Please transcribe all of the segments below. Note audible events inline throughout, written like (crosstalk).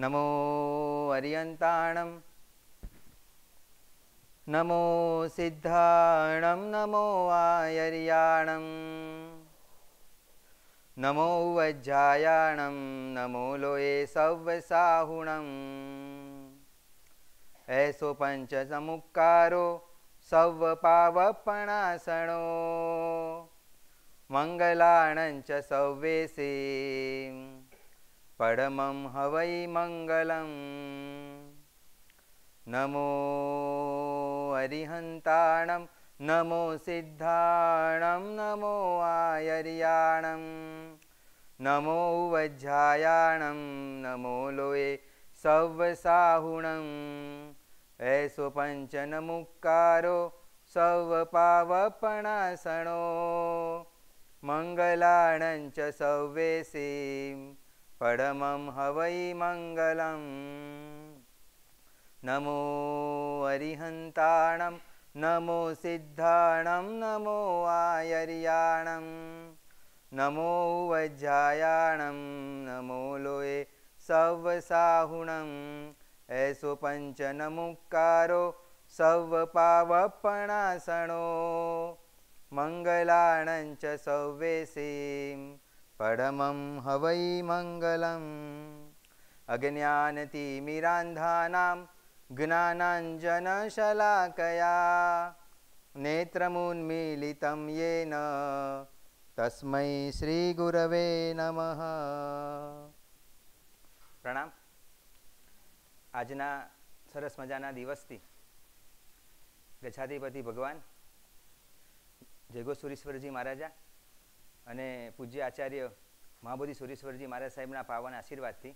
नमो अर्यन्ताणं नमो सिद्धाणं नमो आयर्याणं नमो वज्रायाणं नमो लोये सव्यसाहुणम् ऐसो पञ्चसमुक्कारो स्वपावपणासनो मङ्गलाणञ्च च परमं हवै मङ्गलं नमो हरिहन्ताणं नमो सिद्धाणं नमो आयर्याणं वज्रायाणं नमो लोये सव्वसाहुणं एषु पञ्चनमुक्कारो नमुक्कारो स्वपावपणासनो च स्ववेसे पडमं हवै मङ्गलम् नमो अरिहन्ताणं नमो सिद्धाणं नमो आयर्याणं नमो वज्रायाणं नमो लोये स्वसाहुणं एषु पञ्च नमुकारो स्वपावपणासनो मङ्गलाणञ्च च परमं हवै मङ्गलम् अज्ञानतिमिरान्धानां ज्ञानाञ्जनशलाकया नेत्रमुन्मीलितं येन तस्मै श्रीगुरवे नमः પ્રણામ આજના સરસ મજાના દિવસથી ગછાધિપતિ ભગવાન જયગો સુરેશ્વરજી મહારાજા અને પૂજ્ય આચાર્ય મહાબોધિ સુરેશ્વરજી મહારાજ સાહેબના પાવન આશીર્વાદથી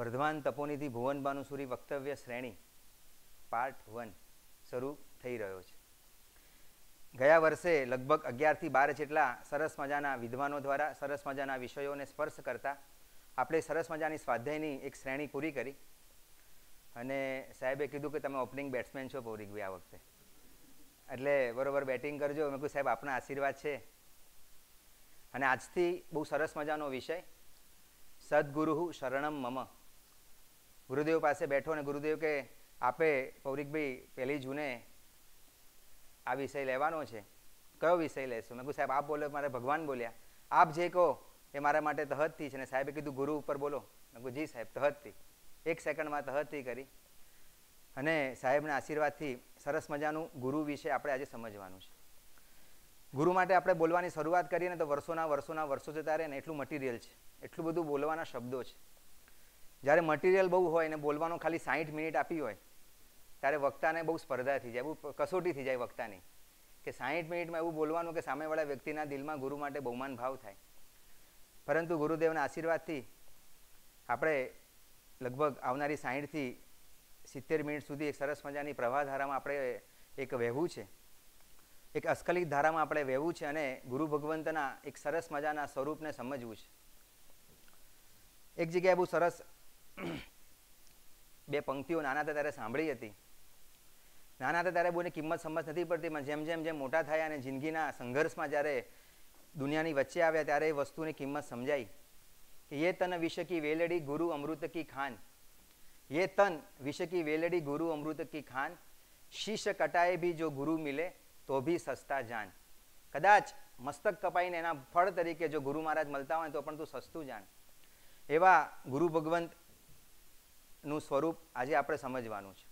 વર્ધમાન તપોનિધિ ભુવન બાનુસુરી વક્તવ્ય શ્રેણી પાર્ટ વન શરૂ થઈ રહ્યો છે ગયા વર્ષે લગભગ અગિયારથી બાર જેટલા સરસ મજાના વિદ્વાનો દ્વારા સરસ મજાના વિષયોને સ્પર્શ કરતા આપણે સરસ મજાની સ્વાધ્યાયની એક શ્રેણી પૂરી કરી અને સાહેબે કીધું કે તમે ઓપનિંગ બેટ્સમેન છો પૌરિકભાઈ આ વખતે એટલે બરોબર બેટિંગ કરજો મેં કહ્યું સાહેબ આપના આશીર્વાદ છે અને આજથી બહુ સરસ મજાનો વિષય સદગુરુ શરણમ મમ ગુરુદેવ પાસે બેઠો અને ગુરુદેવ કે આપે પૌરિકભાઈ પહેલી જૂને આ વિષય લેવાનો છે કયો વિષય લેશો મેં કહ્યું સાહેબ આપ બોલો મારે ભગવાન બોલ્યા આપ જે કહો એ મારા માટે તહતથી છે ને સાહેબે કીધું ગુરુ ઉપર બોલો મેં કહું જી સાહેબ તહતથી એક સેકન્ડમાં તહતથી કરી અને સાહેબના આશીર્વાદથી સરસ મજાનું ગુરુ વિશે આપણે આજે સમજવાનું છે ગુરુ માટે આપણે બોલવાની શરૂઆત કરીએ ને તો વર્ષોના વર્ષોના વર્ષો જતા રહે ને એટલું મટીરિયલ છે એટલું બધું બોલવાના શબ્દો છે જ્યારે મટીરિયલ બહુ હોય ને બોલવાનો ખાલી સાઠ મિનિટ આપી હોય ત્યારે વક્તાને બહુ સ્પર્ધા થઈ જાય બહુ કસોટી થઈ જાય વક્તાની કે સાઠ મિનિટમાં એવું બોલવાનું કે સામેવાળા વ્યક્તિના દિલમાં ગુરુ માટે બહુમાન ભાવ થાય પરંતુ ગુરુદેવના આશીર્વાદથી આપણે લગભગ આવનારી સાઠથી સિત્તેર મિનિટ સુધી એક સરસ મજાની પ્રવાહધારામાં આપણે એક વહેવું છે એક અસ્ખલિત ધારામાં આપણે વહેવું છે અને ગુરુ ભગવંતના એક સરસ મજાના સ્વરૂપને સમજવું છે એક જગ્યાએ બહુ સરસ બે પંક્તિઓ નાના હતા ત્યારે સાંભળી હતી નાના હતા ત્યારે બહુને કિંમત સમજ નથી પડતી પણ જેમ જેમ જેમ મોટા થયા અને જિંદગીના સંઘર્ષમાં જ્યારે દુનિયાની વચ્ચે આવ્યા ત્યારે એ વસ્તુની કિંમત સમજાઈ કે યે તન વિશે કી વેલડી ગુરુ અમૃત કી ખાન ये तन विषय की वेलड़ी गुरु अमृत की खान શીશ કટાએ બી જો ગુરુ મિલે તો ભી સસ્તા જાન કદાચ મસ્તક કપાઈને એના ફળ તરીકે જો ગુરુ મહારાજ મળતા હોય તો પણ તું સસ્તું જાણ એવા ગુરુ ભગવંતનું સ્વરૂપ આજે આપણે સમજવાનું છે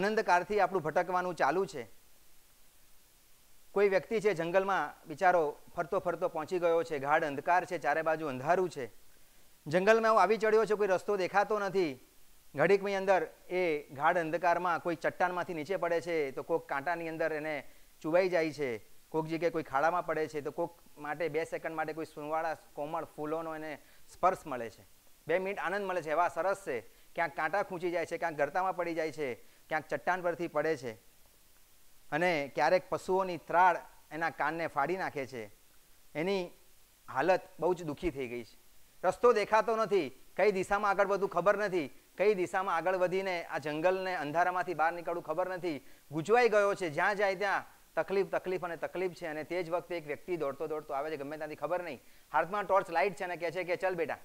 અનંતકાળથી આપણું ભટકવાનું ચાલુ છે કોઈ વ્યક્તિ છે જંગલમાં બિચારો ફરતો ફરતો પહોંચી ગયો છે ગાઢ અંધકાર છે ચારે બાજુ અંધારું છે જંગલમાં હું આવી ચડ્યો છે કોઈ રસ્તો દેખાતો નથી ઘડીકની અંદર એ ગાઢ અંધકારમાં કોઈ ચટ્ટાનમાંથી નીચે પડે છે તો કોઈક કાંટાની અંદર એને ચુવાઈ જાય છે કોઈક જગ્યાએ કોઈ ખાડામાં પડે છે તો કોઈક માટે બે સેકન્ડ માટે કોઈ સુવાળા કોમળ ફૂલોનો એને સ્પર્શ મળે છે બે મિનિટ આનંદ મળે છે એવા સરસ છે ક્યાંક કાંટા ખૂંચી જાય છે ક્યાંક ગરતામાં પડી જાય છે ક્યાંક ચટ્ટાન પરથી પડે છે અને ક્યારેક પશુઓની ત્રાળ એના કાનને ફાડી નાખે છે એની હાલત બહુ જ દુઃખી થઈ ગઈ છે રસ્તો દેખાતો નથી કઈ દિશામાં આગળ વધુ ખબર નથી કઈ દિશામાં આગળ વધીને આ જંગલને અંધારામાંથી બહાર નીકળવું ખબર નથી ગુજવાઈ ગયો છે જ્યાં જાય ત્યાં તકલીફ તકલીફ અને તકલીફ છે અને તે જ વખતે એક વ્યક્તિ દોડતો દોડતો આવે છે ગમે ત્યાંથી ખબર નહીં હાથમાં ટોર્ચ લાઇટ છે અને કહે છે કે ચલ બેટા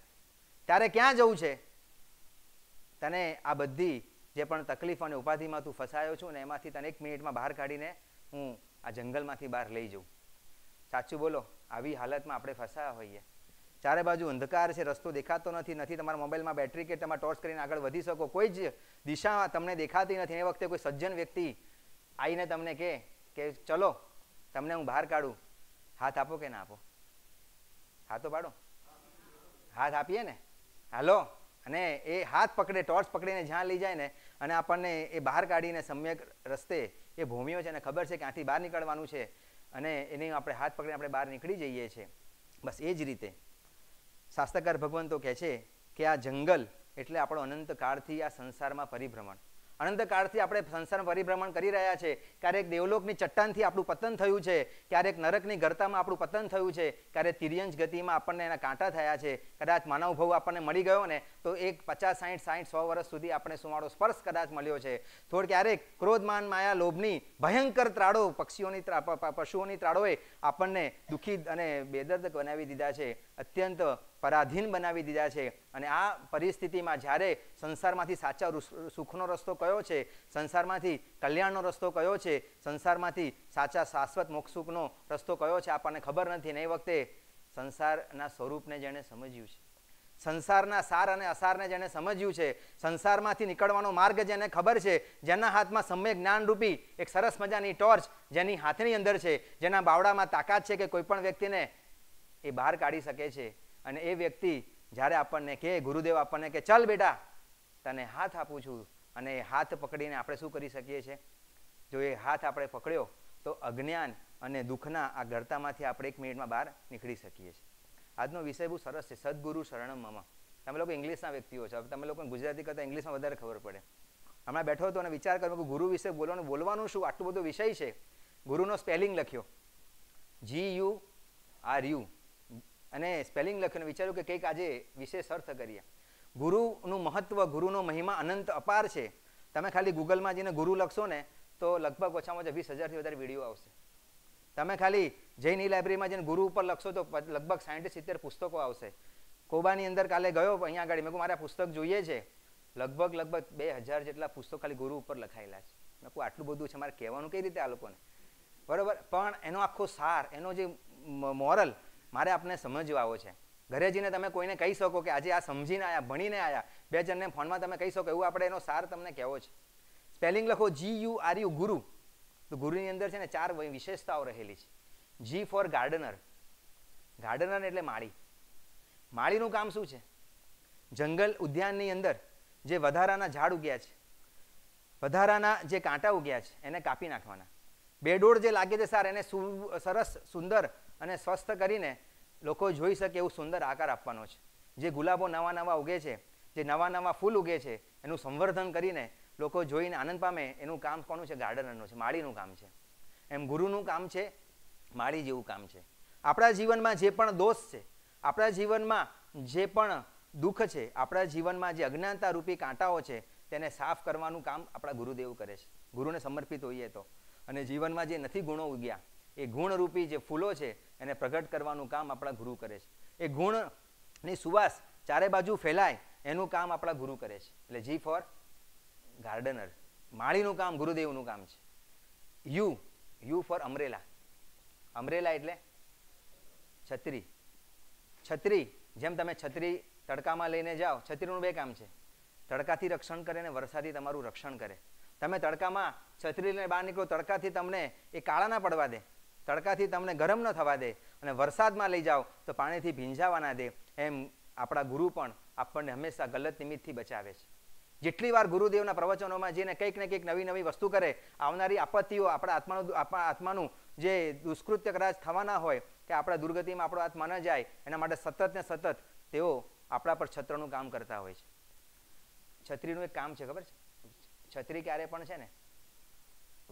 તારે ક્યાં જવું છે તને આ બધી જે પણ તકલીફ અને ઉપાધિમાં તું ફસાયો છું ને એમાંથી તને એક મિનિટમાં બહાર કાઢીને હું આ જંગલમાંથી બહાર લઈ જઉં સાચું બોલો આવી હાલતમાં આપણે ફસાયા હોઈએ ચારે બાજુ અંધકાર છે રસ્તો દેખાતો નથી નથી તમારા મોબાઈલમાં બેટરી કે તમે ટોર્ચ કરીને આગળ વધી શકો કોઈ જ દિશા તમને દેખાતી નથી એ વખતે કોઈ સજ્જન વ્યક્તિ આવીને તમને કહે કે ચલો તમને હું બહાર કાઢું હાથ આપો કે ના આપો હાથો પાડો હાથ આપીએ ને હાલો અને એ હાથ પકડે ટોર્ચ પકડીને જ્યાં લઈ જાય ને અને આપણને એ બહાર કાઢીને સમ્યક રસ્તે એ ભૂમિઓ છે અને ખબર છે કે આથી બહાર નીકળવાનું છે અને એને આપણે હાથ પકડીને આપણે બહાર નીકળી જઈએ છીએ બસ એ જ રીતે શાસ્ત્રકાર ભગવંતો કહે છે કે આ જંગલ એટલે આપણો અનંતકાળથી આ સંસારમાં પરિભ્રમણ અનંતકાળથી આપણે સંસારમાં પરિભ્રમણ કરી રહ્યા છે ક્યારેક દેવલોકની ચટ્ટાનથી આપણું પતન થયું છે ક્યારેક નરકની ગરતામાં આપણું પતન થયું છે ક્યારેક તિર્યંજ ગતિમાં આપણને એના કાંટા થયા છે કદાચ માનવભવ આપણને મળી ગયો ને તો એક પચાસ સાઠ સાઠ સો વર્ષ સુધી આપણે સુમાળો સ્પર્શ કદાચ મળ્યો છે થોડ ક્યારેક ક્રોધમાન માયા લોભની ભયંકર ત્રાડો પક્ષીઓની પશુઓની ત્રાડોએ આપણને દુઃખી અને બેદર્દ બનાવી દીધા છે અત્યંત પરાધીન બનાવી દીધા છે અને આ પરિસ્થિતિમાં જ્યારે સંસારમાંથી સાચા સુખનો રસ્તો કયો છે સંસારમાંથી કલ્યાણનો રસ્તો કયો છે સંસારમાંથી સાચા શાશ્વત મોક્ષ સુખનો રસ્તો કયો છે આપણને ખબર નથી ને એ વખતે સંસારના સ્વરૂપને જેણે સમજ્યું છે સંસારના સાર અને અસારને જેણે સમજ્યું છે સંસારમાંથી નીકળવાનો માર્ગ જેને ખબર છે જેના હાથમાં સમય જ્ઞાનરૂપી એક સરસ મજાની ટોર્ચ જેની હાથની અંદર છે જેના બાવડામાં તાકાત છે કે કોઈ પણ વ્યક્તિને એ બહાર કાઢી શકે છે અને એ વ્યક્તિ જ્યારે આપણને કહે ગુરુદેવ આપણને કે ચાલ બેટા તને હાથ આપું છું અને એ હાથ પકડીને આપણે શું કરી શકીએ છીએ જો એ હાથ આપણે પકડ્યો તો અજ્ઞાન અને દુઃખના આ ગરતામાંથી આપણે એક મિનિટમાં બહાર નીકળી શકીએ છીએ આજનો વિષય બહુ સરસ છે સદગુરુ શરણમ મમ તમે લોકો ઇંગ્લિશના વ્યક્તિઓ છો તમે લોકોને ગુજરાતી કરતાં ઇંગ્લિશમાં વધારે ખબર પડે હમણાં બેઠો હતો અને વિચાર કર્યો કે ગુરુ વિશે બોલવાનું બોલવાનું શું આટલું બધો વિષય છે ગુરુનો સ્પેલિંગ લખ્યો જી યુ આર યુ અને સ્પેલિંગ લખ્યું વિચાર્યું કે કંઈક આજે વિશેષ અર્થ કરીએ ગુરુનું મહત્વ ગુરુનો મહિમા અનંત અપાર છે તમે ખાલી ગૂગલમાં જઈને ગુરુ લખશો ને તો લગભગ ઓછામાં ઓછા વીસ હજારથી વધારે વિડીયો આવશે તમે ખાલી જૈન લાઇબ્રેરીમાં જઈને ગુરુ ઉપર લખશો તો લગભગ સાઠ સિત્તેર પુસ્તકો આવશે કોબાની અંદર કાલે ગયો અહીંયા આગળ મેં મારે પુસ્તક જોઈએ છે લગભગ લગભગ બે હજાર જેટલા પુસ્તકો ખાલી ગુરુ ઉપર લખાયેલા છે મેં કહું આટલું બધું છે મારે કહેવાનું કઈ રીતે આ લોકોને બરાબર પણ એનો આખો સાર એનો જે મોરલ મારે આપને સમજવાવો છે ઘરે જઈને તમે કોઈને કહી શકો કે આજે આ સમજીને આવ્યા ભણીને આવ્યા બે જણને ફોનમાં તમે કહી શકો એવું આપણે એનો સાર તમને કહેવો છે સ્પેલિંગ લખો જી યુ આર યુ ગુરુ તો ગુરુની અંદર છે ને ચાર વિશેષતાઓ રહેલી છે જી ફોર ગાર્ડનર ગાર્ડનર એટલે માળી માળીનું કામ શું છે જંગલ ઉદ્યાનની અંદર જે વધારાના ઝાડ ઉગ્યા છે વધારાના જે કાંટા ઉગ્યા છે એને કાપી નાખવાના બેડોળ જે લાગે છે સાર એને સુ સરસ સુંદર અને સ્વસ્થ કરીને લોકો જોઈ શકે એવું સુંદર આકાર આપવાનો છે જે ગુલાબો નવા નવા ઉગે છે જે નવા નવા ફૂલ ઉગે છે એનું સંવર્ધન કરીને લોકો જોઈને આનંદ પામે એનું કામ કોનું છે ગાર્ડનરનું છે માળીનું કામ છે એમ ગુરુનું કામ છે માળી જેવું કામ છે આપણા જીવનમાં જે પણ દોષ છે આપણા જીવનમાં જે પણ દુઃખ છે આપણા જીવનમાં જે અજ્ઞાનતા રૂપી કાંટાઓ છે તેને સાફ કરવાનું કામ આપણા ગુરુદેવ કરે છે ગુરુને સમર્પિત હોઈએ તો અને જીવનમાં જે નથી ગુણો ઉગ્યા એ ગુણરૂપી જે ફૂલો છે એને પ્રગટ કરવાનું કામ આપણા ગુરુ કરે છે એ ગુણની સુવાસ ચારે બાજુ ફેલાય એનું કામ આપણા ગુરુ કરે છે એટલે જી ફોર ગાર્ડનર માળીનું કામ ગુરુદેવનું કામ છે U U for umbrella umbrella એટલે છત્રી છત્રી જેમ તમે છત્રી તડકામાં લઈને જાઓ છત્રીનું બે કામ છે તડકાથી રક્ષણ કરે અને વરસાદથી તમારું રક્ષણ કરે તમે તડકામાં છત્રી લઈને બહાર નીકળો તડકાથી તમને એ કાળા ના પડવા દે તડકાથી તમને ગરમ ન થવા દે અને વરસાદમાં લઈ જાઓ તો પાણીથી ભીંજાવા દે એમ આપણા ગુરુ પણ આપણને હંમેશા ગલત નિમિત્તથી બચાવે છે જેટલી વાર ગુરુદેવના પ્રવચનોમાં જેને કંઈક ને કંઈક નવી નવી વસ્તુ કરે આવનારી આપત્તિઓ આપણા આત્માનું આપણા આત્માનું જે દુષ્કૃત્ય કદાચ થવાના હોય કે આપણા દુર્ગતિમાં આપણો આત્મા ન જાય એના માટે સતત ને સતત તેઓ આપણા પર છત્રનું કામ કરતા હોય છે છત્રીનું એક કામ છે ખબર છે છત્રી ક્યારે પણ છે ને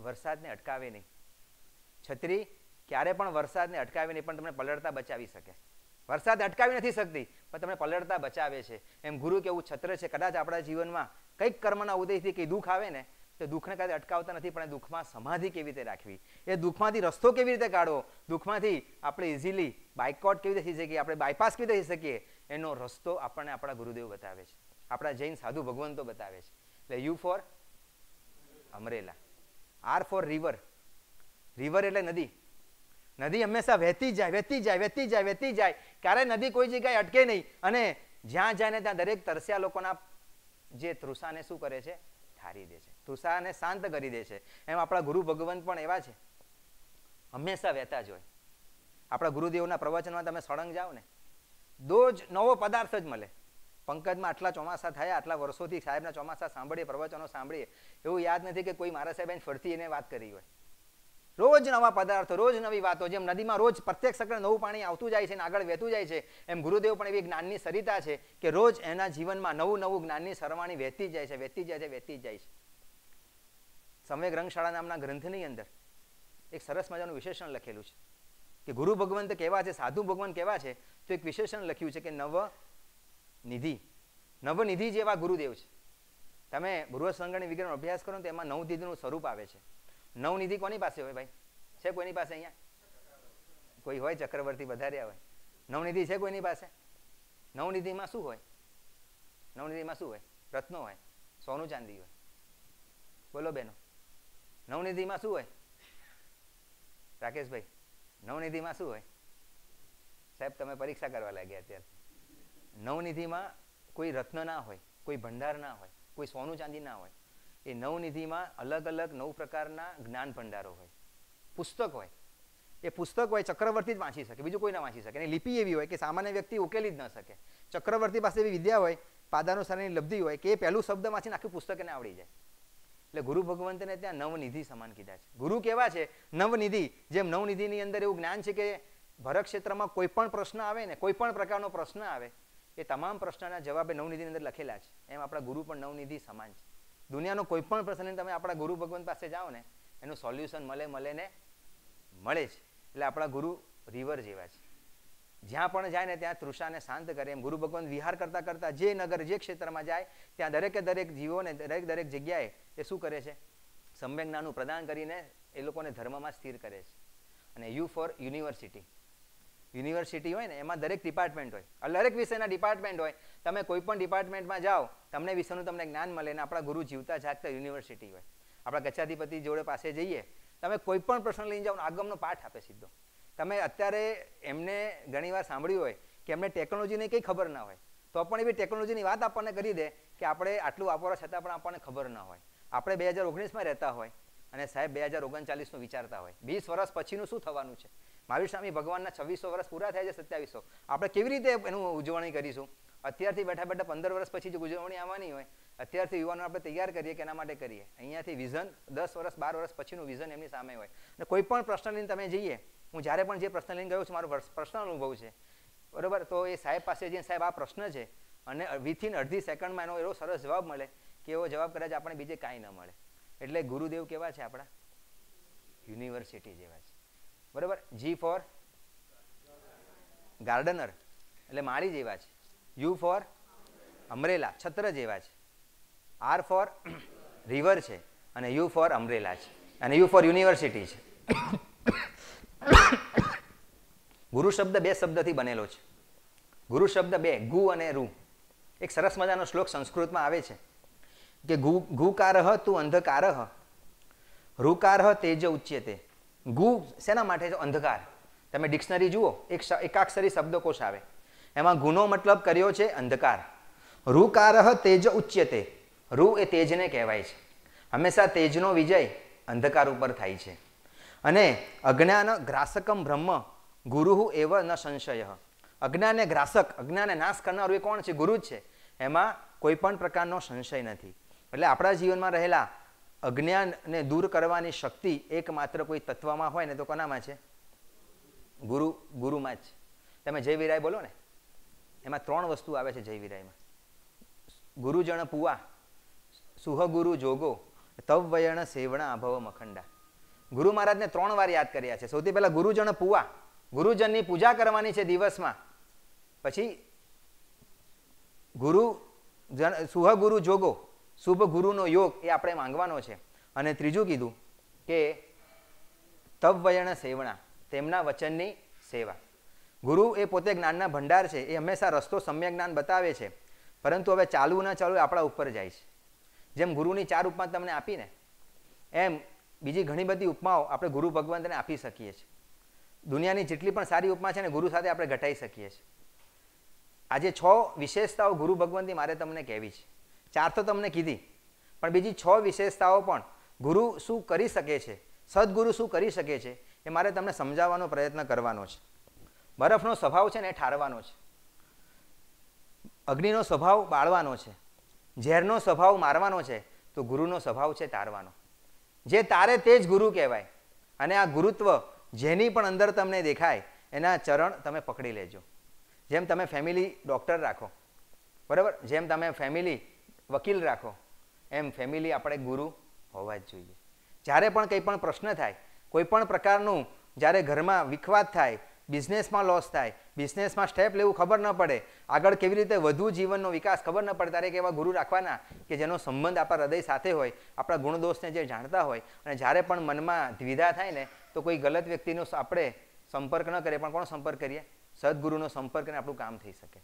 વરસાદને અટકાવે નહીં છત્રી ક્યારે પણ વરસાદને નહીં પણ તમને પલળતા બચાવી શકે વરસાદ અટકાવી નથી શકતી પણ તમને પલળતા બચાવે છે એમ ગુરુ કેવું છત્ર છે કદાચ આપણા જીવનમાં કંઈક કર્મના ઉદયથી કંઈ દુઃખ આવે ને તો દુઃખને કાંઈ અટકાવતા નથી પણ દુઃખમાં સમાધિ કેવી રીતે રાખવી એ દુઃખમાંથી રસ્તો કેવી રીતે કાઢવો દુઃખમાંથી આપણે ઇઝીલી બાયકોટ કેવી રીતે થઈ શકીએ આપણે બાયપાસ કેવી રીતે થઈ શકીએ એનો રસ્તો આપણને આપણા ગુરુદેવ બતાવે છે આપણા જૈન સાધુ ભગવંતો બતાવે છે એટલે U for umbrella R for river river એટલે નદી નદી હંમેશા વહેતી જાય વહેતી જાય વહેતી જાય વહેતી જાય ક્યારેય નદી કોઈ જગ્યાએ અટકે નહીં અને જ્યાં જાય ને ત્યાં દરેક તરસ્યા લોકોના જે તૃષાને શું કરે છે ઠારી દે છે તૃષાને શાંત કરી દે છે એમ આપણા ગુરુ ભગવંત પણ એવા છે હંમેશા વહેતા જ હોય આપણા ગુરુદેવના પ્રવચનમાં તમે સળંગ જાઓ ને દોજ નવો પદાર્થ જ મળે પંકજમાં આટલા ચોમાસા થયા આટલા વર્ષોથી સાહેબના ચોમાસા સાંભળીએ પ્રવચનો સાંભળીએ એવું યાદ નથી કે કોઈ મારા સાહેબ ફરતી એને વાત કરી હોય રોજ નવા પદાર્થો રોજ નવી વાતો જેમ નદીમાં રોજ પ્રત્યેક સકળે નવું પાણી આવતું જાય છે અને આગળ વહેતું જાય છે એમ ગુરુદેવ પણ એવી જ્ઞાનની સરિતા છે કે રોજ એના જીવનમાં નવું નવું જ્ઞાનની સરવાણી વહેતી જાય છે વહેતી જાય છે વહેતી જાય છે સમય ગ્રંથશાળા નામના ગ્રંથની અંદર એક સરસ મજાનું વિશેષણ લખેલું છે કે ગુરુ ભગવંત કેવા છે સાધુ ભગવાન કેવા છે તો એક વિશેષણ લખ્યું છે કે નવ નિધિ નવનિધિ જેવા ગુરુદેવ છે તમે ભૂર્વ સંગણી વિજ્ઞાન અભ્યાસ કરો તો એમાં નવનિધિનું સ્વરૂપ આવે છે નવનિધિ કોની પાસે હોય ભાઈ છે કોઈની પાસે અહીંયા કોઈ હોય ચક્રવર્તી વધાર્યા હોય નવનિધિ છે કોઈની પાસે નવનિધિમાં શું હોય નવનિધિમાં શું હોય રત્નો હોય સોનું ચાંદી હોય બોલો બેનો નવનિધિમાં શું હોય રાકેશભાઈ નવનિધિમાં શું હોય સાહેબ તમે પરીક્ષા કરવા લાગ્યા અત્યારે નવનિધિમાં કોઈ રત્ન ના હોય કોઈ ભંડાર ના હોય કોઈ સોનું ચાંદી ના હોય એ નવનિધિમાં અલગ અલગ નવ પ્રકારના જ્ઞાન ભંડારો હોય પુસ્તક હોય એ પુસ્તક હોય ચક્રવર્તી જ વાંચી શકે બીજું કોઈ ના વાંચી શકે એની લિપિ એવી હોય કે સામાન્ય વ્યક્તિ ઉકેલી જ ન શકે ચક્રવર્તી પાસે એવી વિદ્યા હોય પાદાનુસારની લબ્ધિ હોય કે એ પહેલું શબ્દ વાંચીને આખું પુસ્તક એને આવડી જાય એટલે ગુરુ ભગવંતને ત્યાં નવનિધિ સમાન કીધા છે ગુરુ કેવા છે નવનિધિ જેમ નવનિધિની અંદર એવું જ્ઞાન છે કે ભરત ક્ષેત્રમાં કોઈ પણ પ્રશ્ન આવે ને કોઈ પણ પ્રકારનો પ્રશ્ન આવે એ તમામ પ્રશ્નના જવાબે નવનિધિની અંદર લખેલા છે એમ આપણા ગુરુ પણ નવનિધિ સમાન છે દુનિયાનો કોઈ પણ પ્રશ્નને તમે આપણા ગુરુ ભગવાન પાસે જાઓ ને એનું સોલ્યુશન મળે મળે ને મળે જ એટલે આપણા ગુરુ રિવર જેવા છે જ્યાં પણ જાય ને ત્યાં તૃષાને શાંત કરે એમ ગુરુ ભગવાન વિહાર કરતા કરતા જે નગર જે ક્ષેત્રમાં જાય ત્યાં દરેકે દરેક જીવોને દરેક દરેક જગ્યાએ એ શું કરે છે સંવેદનાનું પ્રદાન કરીને એ લોકોને ધર્મમાં સ્થિર કરે છે અને યુ ફોર યુનિવર્સિટી યુનિવર્સિટી હોય ને એમાં દરેક ડિપાર્ટમેન્ટ હોય દરેક વિષયના ડિપાર્ટમેન્ટ હોય તમે કોઈ પણ ડિપાર્ટમેન્ટમાં જાઓ તમને વિષયનું તમને જ્ઞાન મળે ને આપણા ગુરુ જીવતા જાગતા યુનિવર્સિટી હોય આપણા કચ્છાધિપતિ જોડે પાસે જઈએ તમે કોઈ પણ પ્રશ્ન લઈને જાઓ આગમનો પાઠ આપે સીધો તમે અત્યારે એમને ઘણીવાર સાંભળ્યું હોય કે એમને ટેકનોલોજીની કંઈ ખબર ના હોય તો પણ એવી ટેકનોલોજીની વાત આપણને કરી દે કે આપણે આટલું વાપરવા છતાં પણ આપણને ખબર ના હોય આપણે બે હજાર ઓગણીસમાં રહેતા હોય અને સાહેબ બે હજાર ઓગણચાલીસનું વિચારતા હોય વીસ વર્ષ પછીનું શું થવાનું છે મહાવીર સ્વામી ભગવાનના છવ્વીસો વર્ષ પૂરા થયા છે સત્યાવીસો આપણે કેવી રીતે એનું ઉજવણી કરીશું અત્યારથી બેઠા બેઠા પંદર વર્ષ પછી જો ઉજવણી આવવાની હોય અત્યારથી યુવાનો આપણે તૈયાર કરીએ કે એના માટે કરીએ અહીંયાથી વિઝન દસ વર્ષ બાર વર્ષ પછીનું વિઝન એમની સામે હોય અને કોઈ પણ પ્રશ્ન લઈને તમે જઈએ હું જ્યારે પણ જે પ્રશ્ન લઈને ગયો છું મારો પ્રશ્ન અનુભવ છે બરોબર તો એ સાહેબ પાસે જઈને સાહેબ આ પ્રશ્ન છે અને વિથિન અડધી સેકન્ડમાં એનો એવો સરસ જવાબ મળે કે એવો જવાબ કદાચ આપણે બીજે કાંઈ ન મળે એટલે ગુરુદેવ કેવા છે આપણા યુનિવર્સિટી જેવા છે બરાબર જી ફોર ગાર્ડનર એટલે માળી જેવા છે યુ ફોર અમરેલા છત્ર જેવા છે આર ફોર રિવર છે અને યુ ફોર અમરેલા છે અને યુ ફોર યુનિવર્સિટી છે ગુરુ શબ્દ બે શબ્દથી બનેલો છે ગુરુ શબ્દ બે ગુ અને રૂ એક સરસ મજાનો શ્લોક સંસ્કૃતમાં આવે છે કે ગુ ઘુકારહ તું અંધકારહ રૂકારહ તેજ ઉચ્યતે ગુ શેના માટે છે અંધકાર તમે ડિક્શનરી જુઓ એક એકાક્ષરી શબ્દકોશ આવે એમાં ગુનો મતલબ કર્યો છે અંધકાર રૂકારહ તેજ ઉચ્યતે રૂ એ તેજને કહેવાય છે હંમેશા તેજનો વિજય અંધકાર ઉપર થાય છે અને અજ્ઞાન ગ્રાસકમ બ્રહ્મ ગુરુ એવ ન સંશય અજ્ઞાને ગ્રાસક અજ્ઞાને નાશ કરનારું એ કોણ છે ગુરુ જ છે એમાં કોઈ પણ પ્રકારનો સંશય નથી એટલે આપણા જીવનમાં રહેલા અજ્ઞાનને દૂર કરવાની શક્તિ એકમાત્ર કોઈ તત્વમાં હોય ને તો કોનામાં છે ગુરુ ગુરુમાં જ તમે જય વિરાય બોલો ને એમાં ત્રણ વસ્તુ આવે છે જય વિરાયમાં ગુરુજણ પુવા સુહગુરુ જોગો તવ વયણ સેવણા અભવ મખંડા ગુરુ મહારાજને ત્રણ વાર યાદ કર્યા છે સૌથી પહેલાં ગુરુજણ પુવા ગુરુજનની પૂજા કરવાની છે દિવસમાં પછી ગુરુ સુહગુરુ જોગો શુભ ગુરુનો યોગ એ આપણે માંગવાનો છે અને ત્રીજું કીધું કે તબ સેવણા તેમના વચનની સેવા ગુરુ એ પોતે જ્ઞાનના ભંડાર છે એ હંમેશા રસ્તો સમ્યક જ્ઞાન બતાવે છે પરંતુ હવે ચાલવું ના ચાલવું આપણા ઉપર જાય છે જેમ ગુરુની ચાર ઉપમા તમને આપીને એમ બીજી ઘણી બધી ઉપમાઓ આપણે ગુરુ ભગવંતને આપી શકીએ છીએ દુનિયાની જેટલી પણ સારી ઉપમા છે ને ગુરુ સાથે આપણે ઘટાઈ શકીએ છીએ આજે છ વિશેષતાઓ ગુરુ ભગવંતની મારે તમને કહેવી છે ચાર તો તમને કીધી પણ બીજી છ વિશેષતાઓ પણ ગુરુ શું કરી શકે છે સદગુરુ શું કરી શકે છે એ મારે તમને સમજાવવાનો પ્રયત્ન કરવાનો છે બરફનો સ્વભાવ છે ને એ ઠારવાનો છે અગ્નિનો સ્વભાવ બાળવાનો છે ઝેરનો સ્વભાવ મારવાનો છે તો ગુરુનો સ્વભાવ છે તારવાનો જે તારે તે જ ગુરુ કહેવાય અને આ ગુરુત્વ જેની પણ અંદર તમને દેખાય એના ચરણ તમે પકડી લેજો જેમ તમે ફેમિલી ડૉક્ટર રાખો બરાબર જેમ તમે ફેમિલી વકીલ રાખો એમ ફેમિલી આપણે ગુરુ હોવા જ જોઈએ જ્યારે પણ કંઈ પણ પ્રશ્ન થાય કોઈ પણ પ્રકારનું જ્યારે ઘરમાં વિખવાદ થાય બિઝનેસમાં લોસ થાય બિઝનેસમાં સ્ટેપ લેવું ખબર ન પડે આગળ કેવી રીતે વધુ જીવનનો વિકાસ ખબર ન પડે ત્યારે એવા ગુરુ રાખવાના કે જેનો સંબંધ આપણા હૃદય સાથે હોય આપણા ગુણદોષને જે જાણતા હોય અને જ્યારે પણ મનમાં દ્વિધા થાય ને તો કોઈ ગલત વ્યક્તિનો આપણે સંપર્ક ન કરીએ પણ કોણ સંપર્ક કરીએ સદગુરુનો સંપર્ક ને આપણું કામ થઈ શકે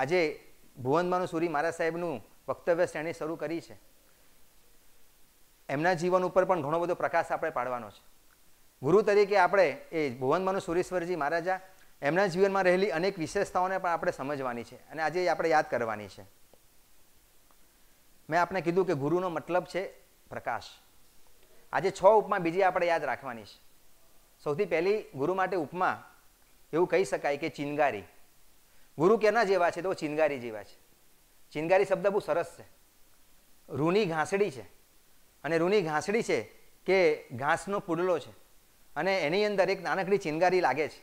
આજે ભુવન સુરી મારા સાહેબનું વક્તવ્ય શ્રેણી શરૂ કરી છે એમના જીવન ઉપર પણ ઘણો બધો પ્રકાશ આપણે પાડવાનો છે ગુરુ તરીકે આપણે એ ભુવન સુરીશ્વરજી મહારાજા એમના જીવનમાં રહેલી અનેક વિશેષતાઓને પણ આપણે સમજવાની છે અને આજે આપણે યાદ કરવાની છે મેં આપણે કીધું કે ગુરુનો મતલબ છે પ્રકાશ આજે છ ઉપમા બીજી આપણે યાદ રાખવાની છે સૌથી પહેલી ગુરુ માટે ઉપમા એવું કહી શકાય કે ચિનગારી ગુરુ કેના જેવા છે તો ચિનગારી જેવા છે ચિનગારી શબ્દ બહુ સરસ છે રૂની ઘાસડી છે અને રૂની ઘાસડી છે કે ઘાસનો પુડલો છે અને એની અંદર એક નાનકડી ચિનગારી લાગે છે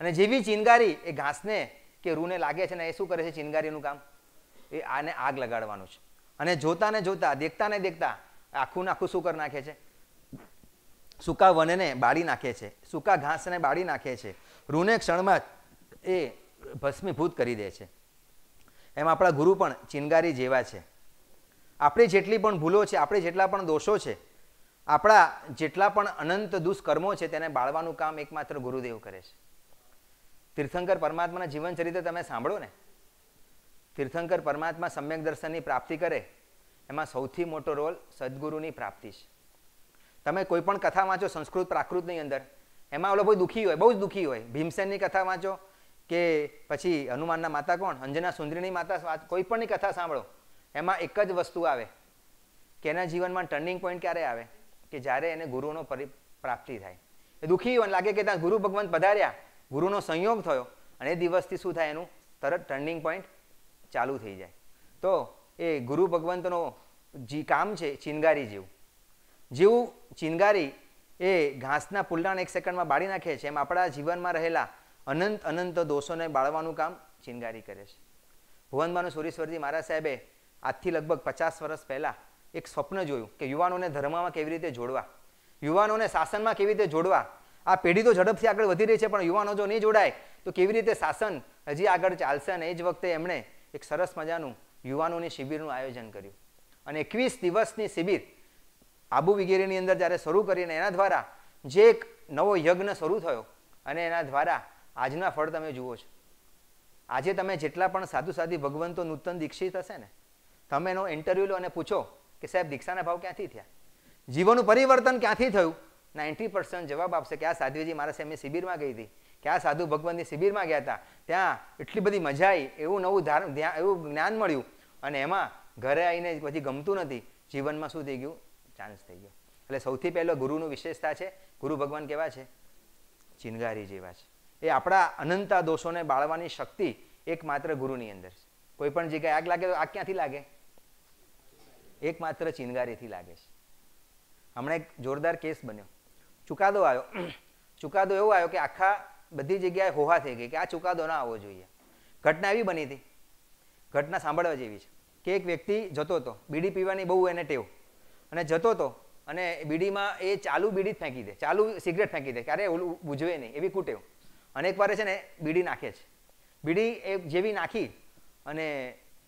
અને જેવી ચિનગારી એ ઘાસને કે રૂને લાગે છે ને એ શું કરે છે ચિનગારીનું કામ એ આને આગ લગાડવાનું છે અને જોતા ને જોતા દેખતા ને દેખતા આખું આખું શું કરી નાખે છે સૂકા વનને બાળી નાખે છે સૂકા ઘાસને બાળી નાખે છે રૂને ક્ષણમાં એ ભસ્મીભૂત કરી દે છે એમ આપણા ગુરુ પણ ચિનગારી જેવા છે આપણી જેટલી પણ ભૂલો છે આપણે જેટલા પણ દોષો છે આપણા જેટલા પણ અનંત દુષ્કર્મો છે તેને બાળવાનું કામ એકમાત્ર ગુરુદેવ કરે છે તીર્થંકર પરમાત્માના જીવન ચરિત્ર તમે સાંભળો ને તીર્થંકર પરમાત્મા સમ્યક દર્શનની પ્રાપ્તિ કરે એમાં સૌથી મોટો રોલ સદગુરુની પ્રાપ્તિ છે તમે કોઈ પણ કથા વાંચો સંસ્કૃત પ્રાકૃતની અંદર એમાં ઓલો બહુ દુઃખી હોય બહુ જ દુઃખી હોય ભીમસેનની કથા વાંચો કે પછી હનુમાનના માતા કોણ અંજના સુંદરીની માતા કોઈ પણની કથા સાંભળો એમાં એક જ વસ્તુ આવે કે એના જીવનમાં ટર્નિંગ પોઈન્ટ ક્યારે આવે કે જ્યારે એને ગુરુનો પ્રાપ્તિ થાય એ દુઃખી લાગે કે ત્યાં ગુરુ ભગવંત પધાર્યા ગુરુનો સંયોગ થયો અને એ દિવસથી શું થાય એનું તરત ટર્નિંગ પોઈન્ટ ચાલુ થઈ જાય તો એ ગુરુ ભગવંતનો જે કામ છે ચિનગારી જેવું જેવું ચિનગારી એ ઘાસના પુલ્લાને એક સેકન્ડમાં બાળી નાખે છે એમ આપણા જીવનમાં રહેલા અનંત અનંત દોષોને બાળવાનું કામ ચિનગારી કરે છે ભુવનબાનુ સુરેશ્વરજી મહારાજ સાહેબે આજથી લગભગ પચાસ વર્ષ પહેલાં એક સ્વપ્ન જોયું કે યુવાનોને ધર્મમાં કેવી રીતે જોડવા યુવાનોને શાસનમાં કેવી રીતે જોડવા આ પેઢી તો ઝડપથી આગળ વધી રહી છે પણ યુવાનો જો નહીં જોડાય તો કેવી રીતે શાસન હજી આગળ ચાલશે અને એ જ વખતે એમણે એક સરસ મજાનું યુવાનોની શિબિરનું આયોજન કર્યું અને એકવીસ દિવસની શિબિર આબુ વિગેરેની અંદર જ્યારે શરૂ કરીને એના દ્વારા જે એક નવો યજ્ઞ શરૂ થયો અને એના દ્વારા આજના ફળ તમે જુઓ છો આજે તમે જેટલા પણ સાધુ સાધી ભગવંતો નૂતન દીક્ષિત હશે ને તમે એનો ઇન્ટરવ્યૂ લો અને પૂછો કે સાહેબ દીક્ષાના ભાવ ક્યાંથી થયા જીવનનું પરિવર્તન ક્યાંથી થયું નાઇન્ટી પર્સન્ટ જવાબ આપશે કે આ સાધ્વીજી મારા સામે શિબિરમાં ગઈ હતી કે આ સાધુ ભગવાનની શિબિરમાં ગયા હતા ત્યાં એટલી બધી મજા આવી એવું નવું ધાર્મ એવું જ્ઞાન મળ્યું અને એમાં ઘરે આવીને પછી ગમતું નથી જીવનમાં શું થઈ ગયું ચાન્સ થઈ ગયો એટલે સૌથી પહેલો ગુરુનું વિશેષતા છે ગુરુ ભગવાન કેવા છે ચિનગારી જેવા છે એ આપણા અનંતા દોષોને બાળવાની શક્તિ એકમાત્ર ગુરુની અંદર છે કોઈ પણ જગ્યાએ આગ લાગે તો આગ ક્યાંથી લાગે એકમાત્ર ચિનગારીથી લાગે છે હમણાં એક જોરદાર કેસ બન્યો ચુકાદો આવ્યો ચુકાદો એવો આવ્યો કે આખા બધી જગ્યાએ હોહા થઈ ગઈ કે આ ચુકાદો ના આવવો જોઈએ ઘટના એવી બની હતી ઘટના સાંભળવા જેવી છે કે એક વ્યક્તિ જતો હતો બીડી પીવાની બહુ એને ટેવ અને જતો હતો અને બીડીમાં એ ચાલુ બીડી જ ફેંકી દે ચાલુ સિગરેટ ફેંકી દે ક્યારે ઓલું બુજવે નહીં એવી કુટેવ અને એકવારે છે ને બીડી નાખે છે બીડી એ જેવી નાખી અને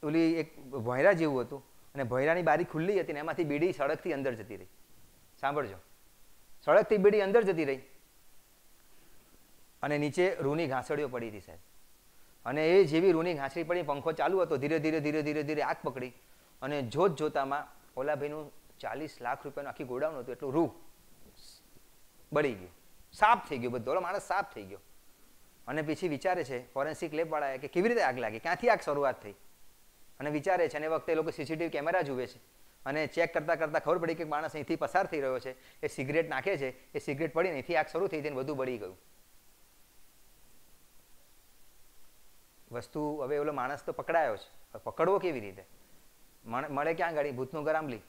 ઓલી એક ભોંયરા જેવું હતું અને ભોંયરાની બારી ખુલ્લી હતી ને એમાંથી બીડી સડકથી અંદર જતી રહી સાંભળજો સડકથી બીડી અંદર જતી રહી અને નીચે રૂની ઘાસળીઓ પડી હતી સાહેબ અને એ જેવી રૂની ઘાસળી પડી પંખો ચાલુ હતો ધીરે ધીરે ધીરે ધીરે ધીરે આગ પકડી અને જોત જોતામાં ઓલાભાઈનું ચાલીસ લાખ રૂપિયાનું આખી ગોડાઉન હતું એટલું રૂ બળી ગયું સાફ થઈ ગયું બધું માણસ સાફ થઈ ગયો અને પછી વિચારે છે ફોરેન્સિક લેબવાળાએ કે કેવી રીતે આગ લાગી ક્યાંથી આગ શરૂઆત થઈ અને વિચારે છે અને વખતે એ લોકો સીસીટીવી કેમેરા જુએ છે અને ચેક કરતાં કરતાં ખબર પડી કે માણસ અહીંથી પસાર થઈ રહ્યો છે એ સિગરેટ નાખે છે એ સિગરેટ પડીને અહીંથી આગ શરૂ થઈ તેને બધું બળી ગયું વસ્તુ હવે ઓલો માણસ તો પકડાયો છે પકડવો કેવી રીતે મળે ક્યાં ગાડી ભૂતનું ગરામલી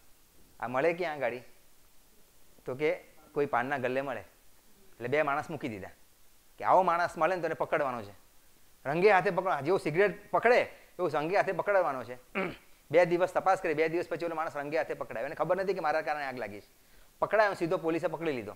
આ મળે ક્યાં ગાડી તો કે કોઈ પાનના ગલ્લે મળે એટલે બે માણસ મૂકી દીધા કે આવો માણસ મળે ને તો એને પકડવાનો છે રંગે હાથે પકડવા જેવો સિગરેટ પકડે એવું રંગે હાથે પકડવાનો છે (clears throat) બે દિવસ તપાસ કરી બે દિવસ પછી ઓલો માણસ રંગે હાથે પકડાયો એને ખબર નથી કે મારા કારણે આગ લાગી છે પકડાયો સીધો પોલીસે પકડી લીધો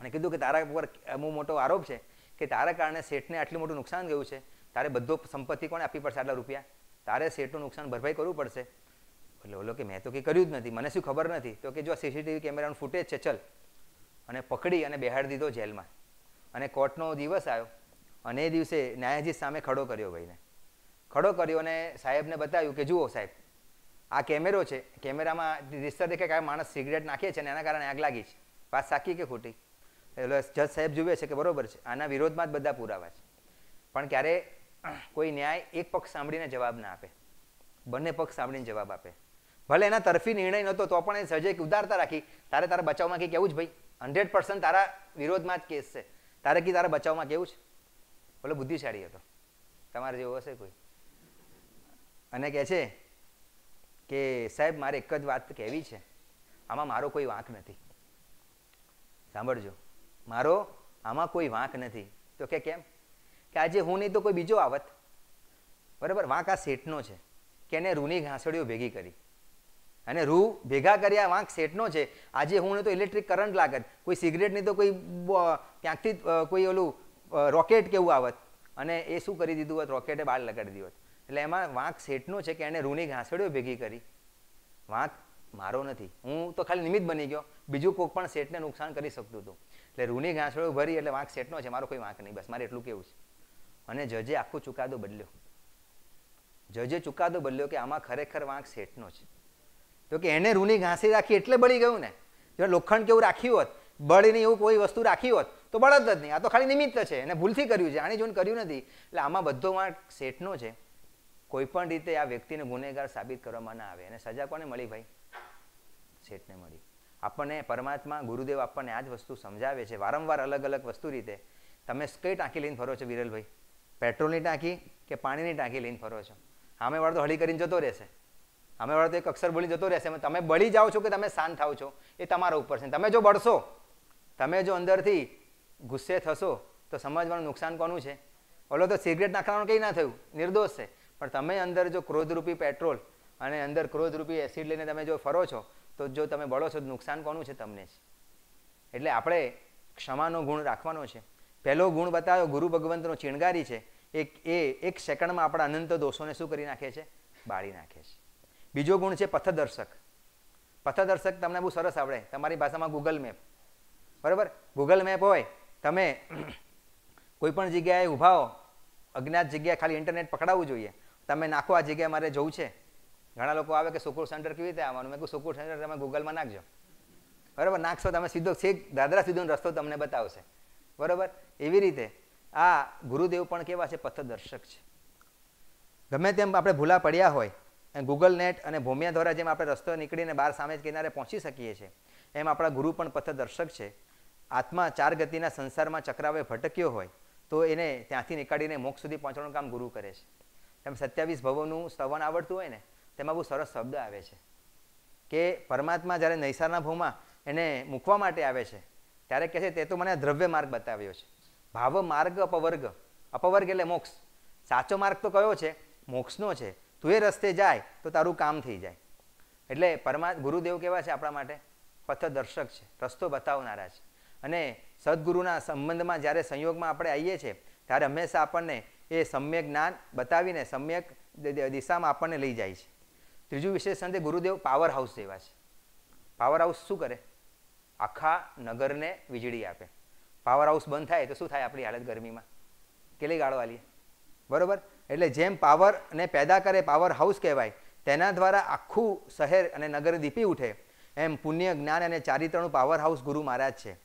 અને કીધું કે તારા ઉપર અમુક મોટો આરોપ છે કે તારા કારણે શેઠને આટલું મોટું નુકસાન ગયું છે તારે બધો સંપત્તિ કોને આપવી પડશે આટલા રૂપિયા તારે શેઠનું નુકસાન ભરપાઈ કરવું પડશે એટલે ઓલો કે મેં તો કંઈ કર્યું જ નથી મને શું ખબર નથી તો કે જો સીસીટીવી કેમેરાનું ફૂટેજ છે ચલ અને પકડી અને બેહાડી દીધો જેલમાં અને કોર્ટનો દિવસ આવ્યો અને એ દિવસે ન્યાયાધીશ સામે ખડો કર્યો ભાઈને ખડો કર્યો અને સાહેબને બતાવ્યું કે જુઓ સાહેબ આ કેમેરો છે કેમેરામાં રિસ્ટર દેખે કાંઈ માણસ સિગરેટ નાખીએ છે ને એના કારણે આગ લાગી છે વાત સાચી કે ખોટી એટલે જજ સાહેબ જુએ છે કે બરોબર છે આના વિરોધમાં જ બધા પુરાવા છે પણ ક્યારે કોઈ ન્યાય એક પક્ષ સાંભળીને જવાબ ના આપે બંને પક્ષ સાંભળીને જવાબ આપે ભલે એના તરફી નિર્ણય નહોતો તો પણ એ સજે ઉદારતા રાખી તારે તારા બચાવમાં કે કેવું જ ભાઈ હંડ્રેડ પર્સન્ટ તારા વિરોધમાં જ કેસ છે તારે કી તારા બચાવમાં કેવું છે બોલે બુદ્ધિશાળી હતો તમારે જેવો હશે કોઈ અને કહે છે કે સાહેબ મારે એક જ વાત કહેવી છે આમાં મારો કોઈ વાંક નથી સાંભળજો મારો આમાં કોઈ વાંક નથી તો કે કેમ કે આજે હું નહીં તો કોઈ બીજો આવત બરાબર વાંક આ શેઠનો છે કે એને રૂની ઘાસડીઓ ભેગી કરી અને રૂ ભેગા કર્યા વાંક સેટનો છે આજે હું તો ઇલેક્ટ્રિક કરંટ લાગત કોઈ સિગરેટ સિગરેટની તો કોઈ ક્યાંકથી કોઈ ઓલું રોકેટ કેવું આવત અને એ શું કરી દીધું હોત રોકેટે બહાર લગાડી દીધું એટલે એમાં વાંક સેટનો છે કે એને રૂની ઘાંસડીઓ ભેગી કરી વાંક મારો નથી હું તો ખાલી નિમિત્ત બની ગયો બીજું કોઈક પણ સેટને નુકસાન કરી શકતું હતું એટલે રૂની ઘાસડીઓ ભરી એટલે વાંક સેટનો છે મારો કોઈ વાંક નહીં બસ મારે એટલું કેવું છે અને જજે આખો ચુકાદો બદલ્યો જજે ચુકાદો બદલ્યો કે આમાં ખરેખર વાંક સેટનો છે કે એને રૂની ઘાસી રાખી એટલે બળી ગયું ને જો લોખંડ કેવું રાખ્યું હોત બળીને એવું કોઈ વસ્તુ રાખી હોત તો બળદ જ નહીં આ તો ખાલી નિમિત્ત છે એને ભૂલથી કર્યું છે આને જોઈને કર્યું નથી એટલે આમાં બધો વાંક શેઠનો છે કોઈ પણ રીતે આ વ્યક્તિને ગુનેગાર સાબિત કરવામાં ના આવે એને સજા કોને મળી ભાઈ શેઠને મળી આપણને પરમાત્મા ગુરુદેવ આપણને આ જ વસ્તુ સમજાવે છે વારંવાર અલગ અલગ વસ્તુ રીતે તમે કઈ ટાંકી લઈને ફરો છો વિરલભાઈ પેટ્રોલની ટાંકી કે પાણીની ટાંકી લઈને ફરો છો સામેવાળો તો હળી કરીને જતો રહેશે સામેવાળો તો એક અક્ષર બોલી જતો રહેશે તમે બળી જાઓ છો કે તમે શાંત થાવ છો એ તમારા ઉપર છે તમે જો બળશો તમે જો અંદરથી ગુસ્સે થશો તો સમાજવાનું નુકસાન કોનું છે ઓલો તો સિગરેટ નાખવાનું કંઈ ના થયું નિર્દોષ છે પણ તમે અંદર જો ક્રોધરૂપી પેટ્રોલ અને અંદર ક્રોધરૂપી એસિડ લઈને તમે જો ફરો છો તો જો તમે બળો છો તો નુકસાન કોનું છે તમને એટલે આપણે ક્ષમાનો ગુણ રાખવાનો છે પહેલો ગુણ બતાવ્યો ગુરુ ભગવંતનો ચિણગારી છે એક એ એક સેકન્ડમાં આપણા અનંત દોષોને શું કરી નાખે છે બાળી નાખે છે બીજો ગુણ છે પથદર્શક પથદર્શક તમને બહુ સરસ આવડે તમારી ભાષામાં ગૂગલ મેપ બરાબર ગૂગલ મેપ હોય તમે (clears throat) કોઈપણ જગ્યાએ ઊભા હો અજ્ઞાત જગ્યાએ ખાલી ઇન્ટરનેટ પકડાવવું જોઈએ તમે નાખો આ જગ્યાએ મારે જવું છે ઘણા લોકો આવે કે સુકુર સેન્ટર કેવી રીતે આવવાનું મેં કહું સુકુર સેન્ટર તમે ગૂગલમાં નાખજો બરાબર નાખશો તમે સીધો છેક દાદરા સીધો રસ્તો તમને બતાવશે બરાબર એવી રીતે આ ગુરુદેવ પણ કેવા છે પથદર્શક છે ગમે તેમ આપણે ભૂલા પડ્યા હોય અને ગૂગલ નેટ અને ભૂમિયા દ્વારા જેમ આપણે રસ્તો નીકળીને બહાર સામે કિનારે પહોંચી શકીએ છીએ એમ આપણા ગુરુ પણ પથદર્શક છે આત્મા ચાર ગતિના સંસારમાં ચક્રાવે ભટક્યો હોય તો એને ત્યાંથી નીકાળીને મોક્ષ સુધી પહોંચવાનું કામ ગુરુ કરે છે એમ સત્યાવીસ ભવોનું સ્તવન આવડતું હોય ને તેમાં બહુ સરસ શબ્દ આવે છે કે પરમાત્મા જ્યારે નૈસારના ભૂમાં એને મૂકવા માટે આવે છે ત્યારે કહે છે તે તો મને દ્રવ્ય માર્ગ બતાવ્યો છે ભાવ માર્ગ અપવર્ગ અપવર્ગ એટલે મોક્ષ સાચો માર્ગ તો કયો છે મોક્ષનો છે તું એ રસ્તે જાય તો તારું કામ થઈ જાય એટલે પરમા ગુરુદેવ કેવા છે આપણા માટે પથદર્શક છે રસ્તો બતાવનારા છે અને સદગુરુના સંબંધમાં જ્યારે સંયોગમાં આપણે આવીએ છીએ ત્યારે હંમેશા આપણને એ સમ્યક જ્ઞાન બતાવીને સમ્યક દિશામાં આપણને લઈ જાય છે ત્રીજું વિશેષણ તે ગુરુદેવ પાવર હાઉસ જેવા છે પાવર હાઉસ શું કરે આખા નગરને વીજળી આપે પાવર હાઉસ બંધ થાય તો શું થાય આપણી હાલત ગરમીમાં કેટલી ગાળો આલીએ બરોબર એટલે જેમ પાવરને પેદા કરે પાવર હાઉસ કહેવાય તેના દ્વારા આખું શહેર અને નગર દીપી ઉઠે એમ પુણ્ય જ્ઞાન અને ચારિત્રનું પાવર હાઉસ ગુરુ મહારાજ છે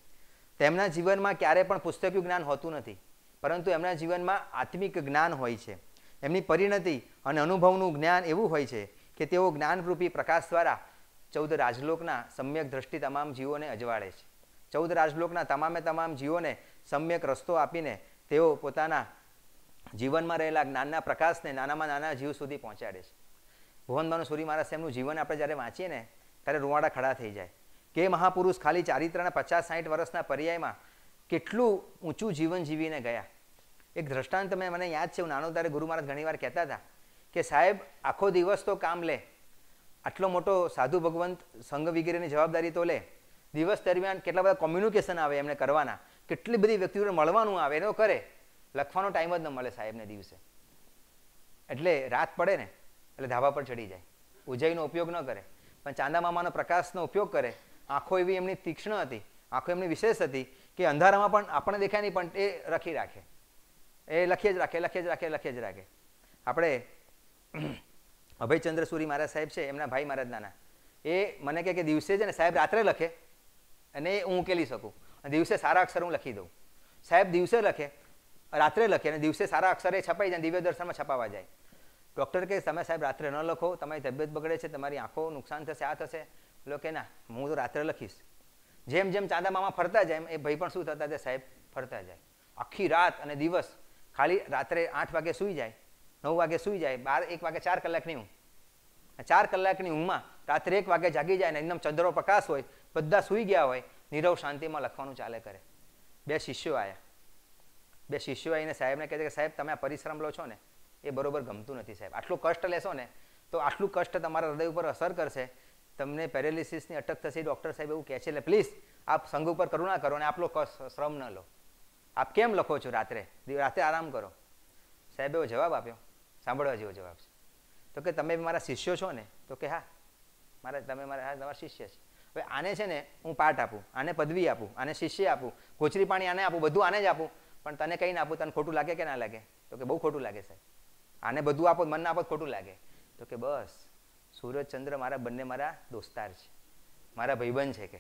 તેમના જીવનમાં ક્યારેય પણ પુસ્તક્યું જ્ઞાન હોતું નથી પરંતુ એમના જીવનમાં આત્મિક જ્ઞાન હોય છે એમની પરિણતિ અને અનુભવનું જ્ઞાન એવું હોય છે કે તેઓ જ્ઞાનરૂપી પ્રકાશ દ્વારા ચૌદ રાજલોકના સમ્યક દ્રષ્ટિ તમામ જીવોને અજવાળે છે ચૌદ રાજલોકના તમામે તમામ જીવોને સમ્યક રસ્તો આપીને તેઓ પોતાના જીવનમાં રહેલા જ્ઞાનના પ્રકાશને નાનામાં નાના જીવ સુધી પહોંચાડે છે ભુવનભાનુ સૂરી મહારાજ એમનું જીવન આપણે જ્યારે વાંચીએ ને ત્યારે રૂવાડા ખડા થઈ જાય કે મહાપુરુષ ખાલી ચારિત્રના પચાસ સાઠ વર્ષના પર્યાયમાં કેટલું ઊંચું જીવન જીવીને ગયા એક દ્રષ્ટાંત મેં મને યાદ છે હું નાનો ત્યારે ગુરુ મહારાજ ઘણીવાર કહેતા હતા કે સાહેબ આખો દિવસ તો કામ લે આટલો મોટો સાધુ ભગવંત સંઘ વગેરેની જવાબદારી તો લે દિવસ દરમિયાન કેટલા બધા કોમ્યુનિકેશન આવે એમને કરવાના કેટલી બધી વ્યક્તિઓને મળવાનું આવે એનો કરે લખવાનો ટાઈમ જ ન મળે સાહેબને દિવસે એટલે રાત પડે ને એટલે ધાબા પર ચડી જાય ઉજ્જૈનો ઉપયોગ ન કરે પણ ચાંદા મામાનો પ્રકાશનો ઉપયોગ કરે આંખો એવી એમની તીક્ષ્ણ હતી આંખો એમની વિશેષ હતી કે અંધારામાં પણ આપણને દેખાય નહીં પણ એ રખી રાખે એ લખીએ જ રાખે લખીએ જ રાખે લખીએ જ રાખે આપણે (clears throat) અભયચંદ્ર સુરી મહારાજ સાહેબ છે એમના ભાઈ મહારાજ નાના એ મને કહે કે દિવસે છે ને સાહેબ રાત્રે લખે અને હું ઉકેલી શકું દિવસે સારા અક્ષર હું લખી દઉં સાહેબ દિવસે લખે રાત્રે લખે અને દિવસે સારા અક્ષરે છપાઈ જાય દિવ્ય દર્શનમાં છપાવા જાય ડૉક્ટર કહે તમે સાહેબ રાત્રે ન લખો તમારી તબિયત બગડે છે તમારી આંખો નુકસાન થશે આ થશે લો કે ના હું તો રાત્રે લખીશ જેમ જેમ ચાંદા મામા ફરતા જાય એમ એ ભાઈ પણ શું થતા હતા સાહેબ ફરતા જાય આખી રાત અને દિવસ ખાલી રાત્રે આઠ વાગે સૂઈ જાય નવ વાગે સૂઈ જાય બાર એક વાગે ચાર કલાકની ઊંઘ ચાર કલાકની ઊંઘમાં રાત્રે એક વાગે જાગી જાય ને એકદમ ચંદ્રો પ્રકાશ હોય બધા સૂઈ ગયા હોય નીરવ શાંતિમાં લખવાનું ચાલે કરે બે શિષ્યો આવ્યા બે શિષ્યો આવીને સાહેબને કહે છે કે સાહેબ તમે આ પરિશ્રમ લો છો ને એ બરોબર ગમતું નથી સાહેબ આટલું કષ્ટ લેશો ને તો આટલું કષ્ટ તમારા હૃદય ઉપર અસર કરશે તમને પેરેલિસિસની અટક થશે ડૉક્ટર સાહેબ એવું કહે છે એટલે પ્લીઝ આપ સંઘ ઉપર કરુણા કરો અને આપલો શ્રમ ન લો આપ કેમ લખો છો રાત્રે રાત્રે આરામ કરો સાહેબ એવો જવાબ આપ્યો સાંભળવા જેવો જવાબ છે તો કે તમે મારા શિષ્યો છો ને તો કે હા મારા તમે મારા હા તમારા શિષ્ય છે હવે આને છે ને હું પાઠ આપું આને પદવી આપું આને શિષ્ય આપું કોચરી પાણી આને આપું બધું આને જ આપું પણ તને કંઈ ના આપું તને ખોટું લાગે કે ના લાગે તો કે બહુ ખોટું લાગે સાહેબ આને બધું આપો મન ના આપો ખોટું લાગે તો કે બસ સૂરજ ચંદ્ર મારા બંને મારા દોસ્તાર છે મારા ભાઈબંધ છે કે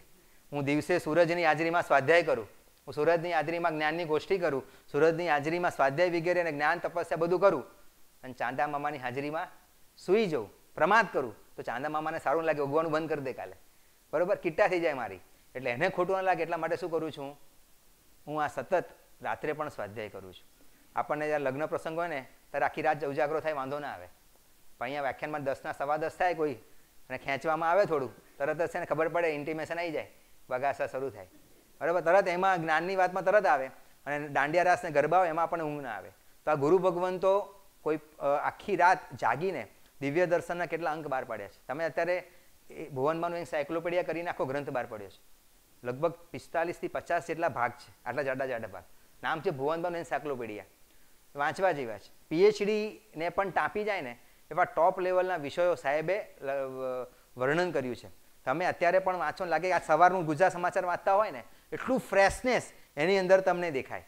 હું દિવસે સૂરજની હાજરીમાં સ્વાધ્યાય કરું હું સુરતની હાજરીમાં જ્ઞાનની ગોષ્ઠી કરું સૂરજની હાજરીમાં સ્વાધ્યાય વગેરે અને જ્ઞાન તપસ્યા બધું કરું અને ચાંદા મામાની હાજરીમાં સૂઈ જવું પ્રમાદ કરું તો ચાંદા મામાને સારું લાગે ઉગવાનું બંધ કરી દે કાલે બરોબર કિટ્ટા થઈ જાય મારી એટલે એને ખોટું ના લાગે એટલા માટે શું કરું છું હું આ સતત રાત્રે પણ સ્વાધ્યાય કરું છું આપણને જ્યારે લગ્ન પ્રસંગ હોય ને ત્યારે આખી રાત ઉજાગરો થાય વાંધો ના આવે પણ અહીંયા વ્યાખ્યાનમાં દસના સવા દસ થાય કોઈ અને ખેંચવામાં આવે થોડું તરત જ છે ને ખબર પડે ઇન્ટિમેશન આવી જાય બગાસા શરૂ થાય બરાબર તરત એમાં જ્ઞાનની વાતમાં તરત આવે અને દાંડિયા રાસને ગરબા હોય એમાં પણ ઊંઘ ના આવે તો આ ગુરુ ભગવંતો કોઈ આખી રાત જાગીને દિવ્ય દર્શનના કેટલા અંક બહાર પાડ્યા છે તમે અત્યારે એ ભુવનમાંનું એક સાયક્લોપીડિયા કરીને આખો ગ્રંથ બહાર પડ્યો છે લગભગ પિસ્તાલીસથી પચાસ જેટલા ભાગ છે આટલા જાડા જાડા ભાગ નામ છે ભુવનબન એન્સાયક્લોપીડિયા વાંચવા જેવા છે પીએચડીને પણ ટાંપી જાય ને એવા ટોપ લેવલના વિષયો સાહેબે વર્ણન કર્યું છે તમે અત્યારે પણ વાંચો લાગે કે આ સવારનું ગુજરાત સમાચાર વાંચતા હોય ને એટલું ફ્રેશનેસ એની અંદર તમને દેખાય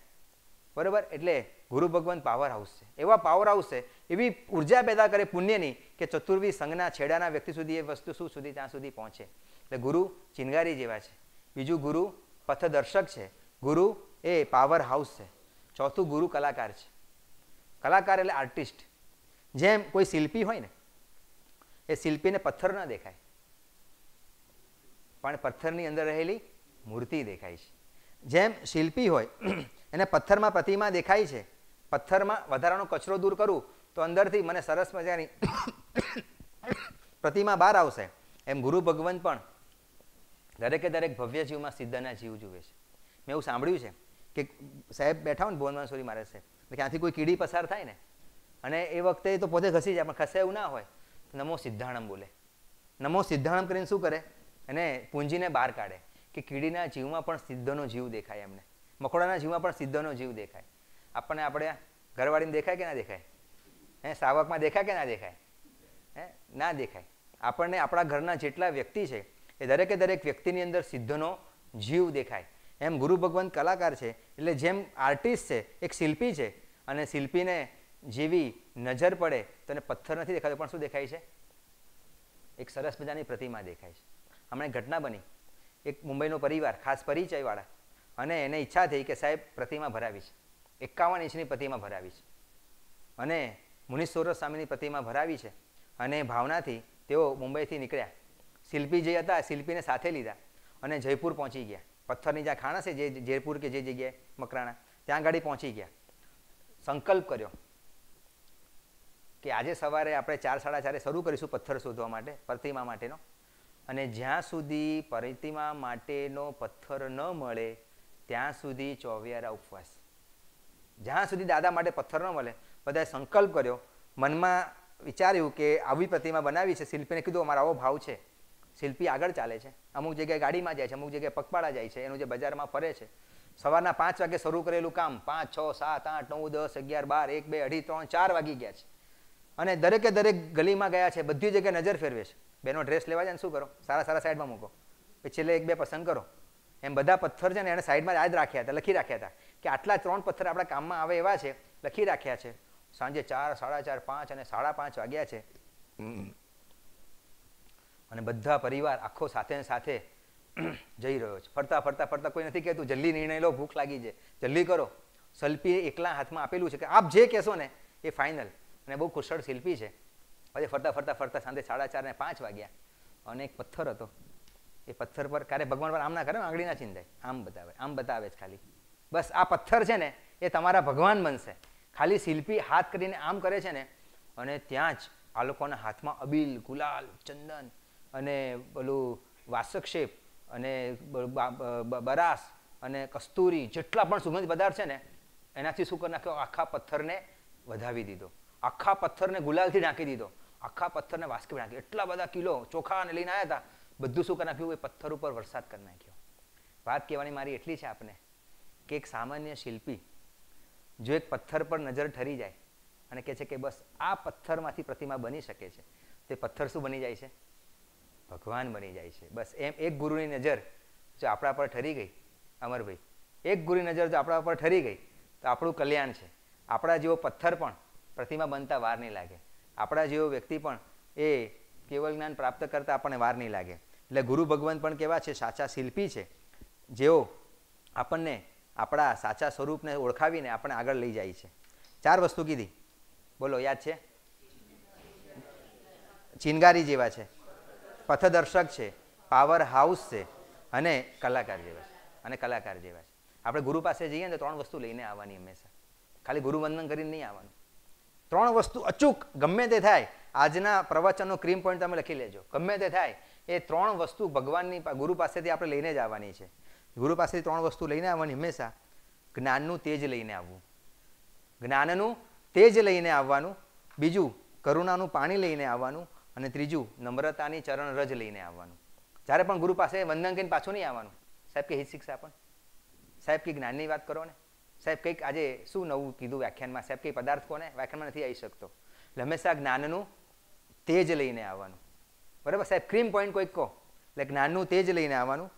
બરાબર એટલે ગુરુ ભગવાન પાવર હાઉસ છે એવા પાવર હાઉસ છે એવી ઉર્જા પેદા કરે પુણ્યની કે ચતુર્વી સંઘના છેડાના વ્યક્તિ સુધી એ વસ્તુ શું સુધી ત્યાં સુધી પહોંચે એટલે ગુરુ ચિનગારી જેવા છે બીજું ગુરુ પથદર્શક છે ગુરુ એ પાવર હાઉસ છે ચોથું ગુરુ કલાકાર છે કલાકાર એટલે આર્ટિસ્ટ જેમ કોઈ શિલ્પી હોય ને એ શિલ્પીને પથ્થર ના દેખાય પણ પથ્થરની અંદર રહેલી મૂર્તિ દેખાય છે જેમ શિલ્પી હોય (clears throat) એને પથ્થરમાં પ્રતિમા દેખાય છે પથ્થરમાં વધારાનો કચરો દૂર કરું તો અંદરથી મને સરસ મજાની પ્રતિમા બહાર આવશે એમ ગુરુ ભગવંત પણ દરેકે દરેક ભવ્ય જીવમાં સિદ્ધના જીવ જુએ છે મેં એવું સાંભળ્યું છે કે સાહેબ બેઠા હોય ને ભુવનવાસુરી મહારાજ સાહેબ ત્યાંથી કોઈ કીડી પસાર થાય ને અને એ વખતે તો પોતે ખસી જાય પણ ખસે એવું ના હોય નમો સિદ્ધાણમ બોલે નમો સિદ્ધાણમ કરીને શું કરે અને પૂંજીને બહાર કાઢે કે કીડીના જીવમાં પણ સિદ્ધનો જીવ દેખાય એમને મકોડાના જીવમાં પણ સિદ્ધનો જીવ દેખાય આપણને આપણે ઘરવાળીને દેખાય કે ના દેખાય હે સાવકમાં દેખાય કે ના દેખાય હે ના દેખાય આપણને આપણા ઘરના જેટલા વ્યક્તિ છે એ દરેકે દરેક વ્યક્તિની અંદર સિદ્ધનો જીવ દેખાય એમ ગુરુ ભગવાન કલાકાર છે એટલે જેમ આર્ટિસ્ટ છે એક શિલ્પી છે અને શિલ્પીને જેવી નજર પડે તો એને પથ્થર નથી દેખાતો પણ શું દેખાય છે એક સરસ મજાની પ્રતિમા દેખાય છે હમણાં ઘટના બની એક મુંબઈનો પરિવાર ખાસ પરિચયવાળા અને એને ઈચ્છા થઈ કે સાહેબ પ્રતિમા ભરાવી છે એકાવન ઇંચની પ્રતિમા ભરાવી છે અને મુનિશ સ્વામીની પ્રતિમા ભરાવી છે અને ભાવનાથી તેઓ મુંબઈથી નીકળ્યા શિલ્પી જે હતા શિલ્પીને સાથે લીધા અને જયપુર પહોંચી ગયા પથ્થરની જ્યાં ખાણ છે જે જેરપુર કે જે જગ્યાએ મકરાણા ત્યાં ગાડી પહોંચી ગયા સંકલ્પ કર્યો કે આજે સવારે આપણે ચાર સાડા ચારે શરૂ કરીશું પથ્થર શોધવા માટે પ્રતિમા માટેનો અને જ્યાં સુધી પ્રતિમા માટેનો પથ્થર ન મળે ત્યાં સુધી ચોવિયારા ઉપવાસ જ્યાં સુધી દાદા માટે પથ્થર ન મળે બધાએ સંકલ્પ કર્યો મનમાં વિચાર્યું કે આવી પ્રતિમા બનાવી છે શિલ્પીને કીધું અમારો આવો ભાવ છે શિલ્પી આગળ ચાલે છે અમુક જગ્યાએ ગાડીમાં જાય છે અમુક જગ્યાએ પગપાળા જાય છે એનું જે બજારમાં ફરે છે સવારના પાંચ વાગે શરૂ કરેલું કામ પાંચ છ સાત આઠ નવ દસ અગિયાર બાર એક બે અઢી ત્રણ ચાર વાગી ગયા છે અને દરેકે દરેક ગલીમાં ગયા છે બધી જગ્યાએ નજર ફેરવે છે બેનો ડ્રેસ લેવા જાય ને શું કરો સારા સારા સાઈડમાં મૂકો પછી છેલ્લે એક બે પસંદ કરો એમ બધા પથ્થર છે ને એને સાઈડમાં યાદ રાખ્યા હતા લખી રાખ્યા હતા કે આટલા ત્રણ પથ્થર આપણા કામમાં આવે એવા છે લખી રાખ્યા છે સાંજે ચાર સાડા ચાર પાંચ અને સાડા પાંચ વાગ્યા છે અને બધા પરિવાર આખો સાથે સાથે (clears throat) જઈ રહ્યો છે ફરતા ફરતા ફરતા કોઈ નથી કહેતું જલ્દી નિર્ણય લો ભૂખ લાગી છે જલ્દી કરો શિલ્પીએ એકલા હાથમાં આપેલું છે કે આપ જે કહેશો ને એ ફાઇનલ અને બહુ કુશળ શિલ્પી છે પછી ફરતા ફરતા ફરતા સાંજે સાડા ચાર ને પાંચ વાગ્યા અને એક પથ્થર હતો એ પથ્થર પર ક્યારે ભગવાન પર આમ ના કરે આંગળી ના ચીંધાય આમ બતાવે આમ બતાવે જ ખાલી બસ આ પથ્થર છે ને એ તમારા ભગવાન બનશે ખાલી શિલ્પી હાથ કરીને આમ કરે છે ને અને ત્યાં જ આ લોકોના હાથમાં અબીલ ગુલાલ ચંદન અને પેલું વાસકશેપ અને બરાસ અને કસ્તુરી જેટલા પણ સુગંધ પદાર્થ છે ને એનાથી શું કરી નાખ્યો આખા પથ્થરને વધાવી દીધો આખા પથ્થરને ગુલાલથી ઢાંકી દીધો આખા પથ્થરને વાસકી નાખ્યો એટલા બધા કિલો ચોખા અને લઈને આવ્યા હતા બધું શું કરી નાખ્યું એ પથ્થર ઉપર વરસાદ કરી નાખ્યો વાત કહેવાની મારી એટલી છે આપને કે એક સામાન્ય શિલ્પી જો એક પથ્થર પર નજર ઠરી જાય અને કહે છે કે બસ આ પથ્થરમાંથી પ્રતિમા બની શકે છે તે પથ્થર શું બની જાય છે ભગવાન બની જાય છે બસ એમ એક ગુરુની નજર જો આપણા પર ઠરી ગઈ અમરભાઈ એક ગુરુની નજર જો આપણા પર ઠરી ગઈ તો આપણું કલ્યાણ છે આપણા જેવો પથ્થર પણ પ્રતિમા બનતા વાર નહીં લાગે આપણા જેવો વ્યક્તિ પણ એ કેવળ જ્ઞાન પ્રાપ્ત કરતાં આપણને વાર નહીં લાગે એટલે ગુરુ ભગવાન પણ કેવા છે સાચા શિલ્પી છે જેઓ આપણને આપણા સાચા સ્વરૂપને ઓળખાવીને આપણે આગળ લઈ જાય છે ચાર વસ્તુ કીધી બોલો યાદ છે ચિનગારી જેવા છે પથદર્શક છે પાવર હાઉસ છે અને કલાકાર જેવા છે અને કલાકાર જેવા છે આપણે ગુરુ પાસે જઈએ ને તો ત્રણ વસ્તુ લઈને આવવાની હંમેશા ખાલી ગુરુવંદન કરીને નહીં આવવાનું ત્રણ વસ્તુ અચૂક ગમે તે થાય આજના પ્રવચનનો ક્રીમ પોઈન્ટ તમે લખી લેજો ગમે તે થાય એ ત્રણ વસ્તુ ભગવાનની ગુરુ પાસેથી આપણે લઈને જ આવવાની છે ગુરુ પાસેથી ત્રણ વસ્તુ લઈને આવવાની હંમેશા જ્ઞાનનું તેજ લઈને આવવું જ્ઞાનનું તેજ લઈને આવવાનું બીજું કરુણાનું પાણી લઈને આવવાનું અને ત્રીજું નમ્રતાની ચરણ રજ લઈને આવવાનું જ્યારે પણ ગુરુ પાસે વંદન કરીને પાછું નહીં આવવાનું સાહેબ કે હિત શિક્ષા પણ સાહેબ કે જ્ઞાનની વાત કરો ને સાહેબ કંઈક આજે શું નવું કીધું વ્યાખ્યાનમાં સાહેબ કંઈ પદાર્થ કોને વ્યાખ્યાનમાં નથી આવી શકતો એટલે હંમેશા જ્ઞાનનું તેજ લઈને આવવાનું બરાબર સાહેબ ક્રીમ પોઈન્ટ કોઈક કહો એટલે જ્ઞાનનું તેજ લઈને આવવાનું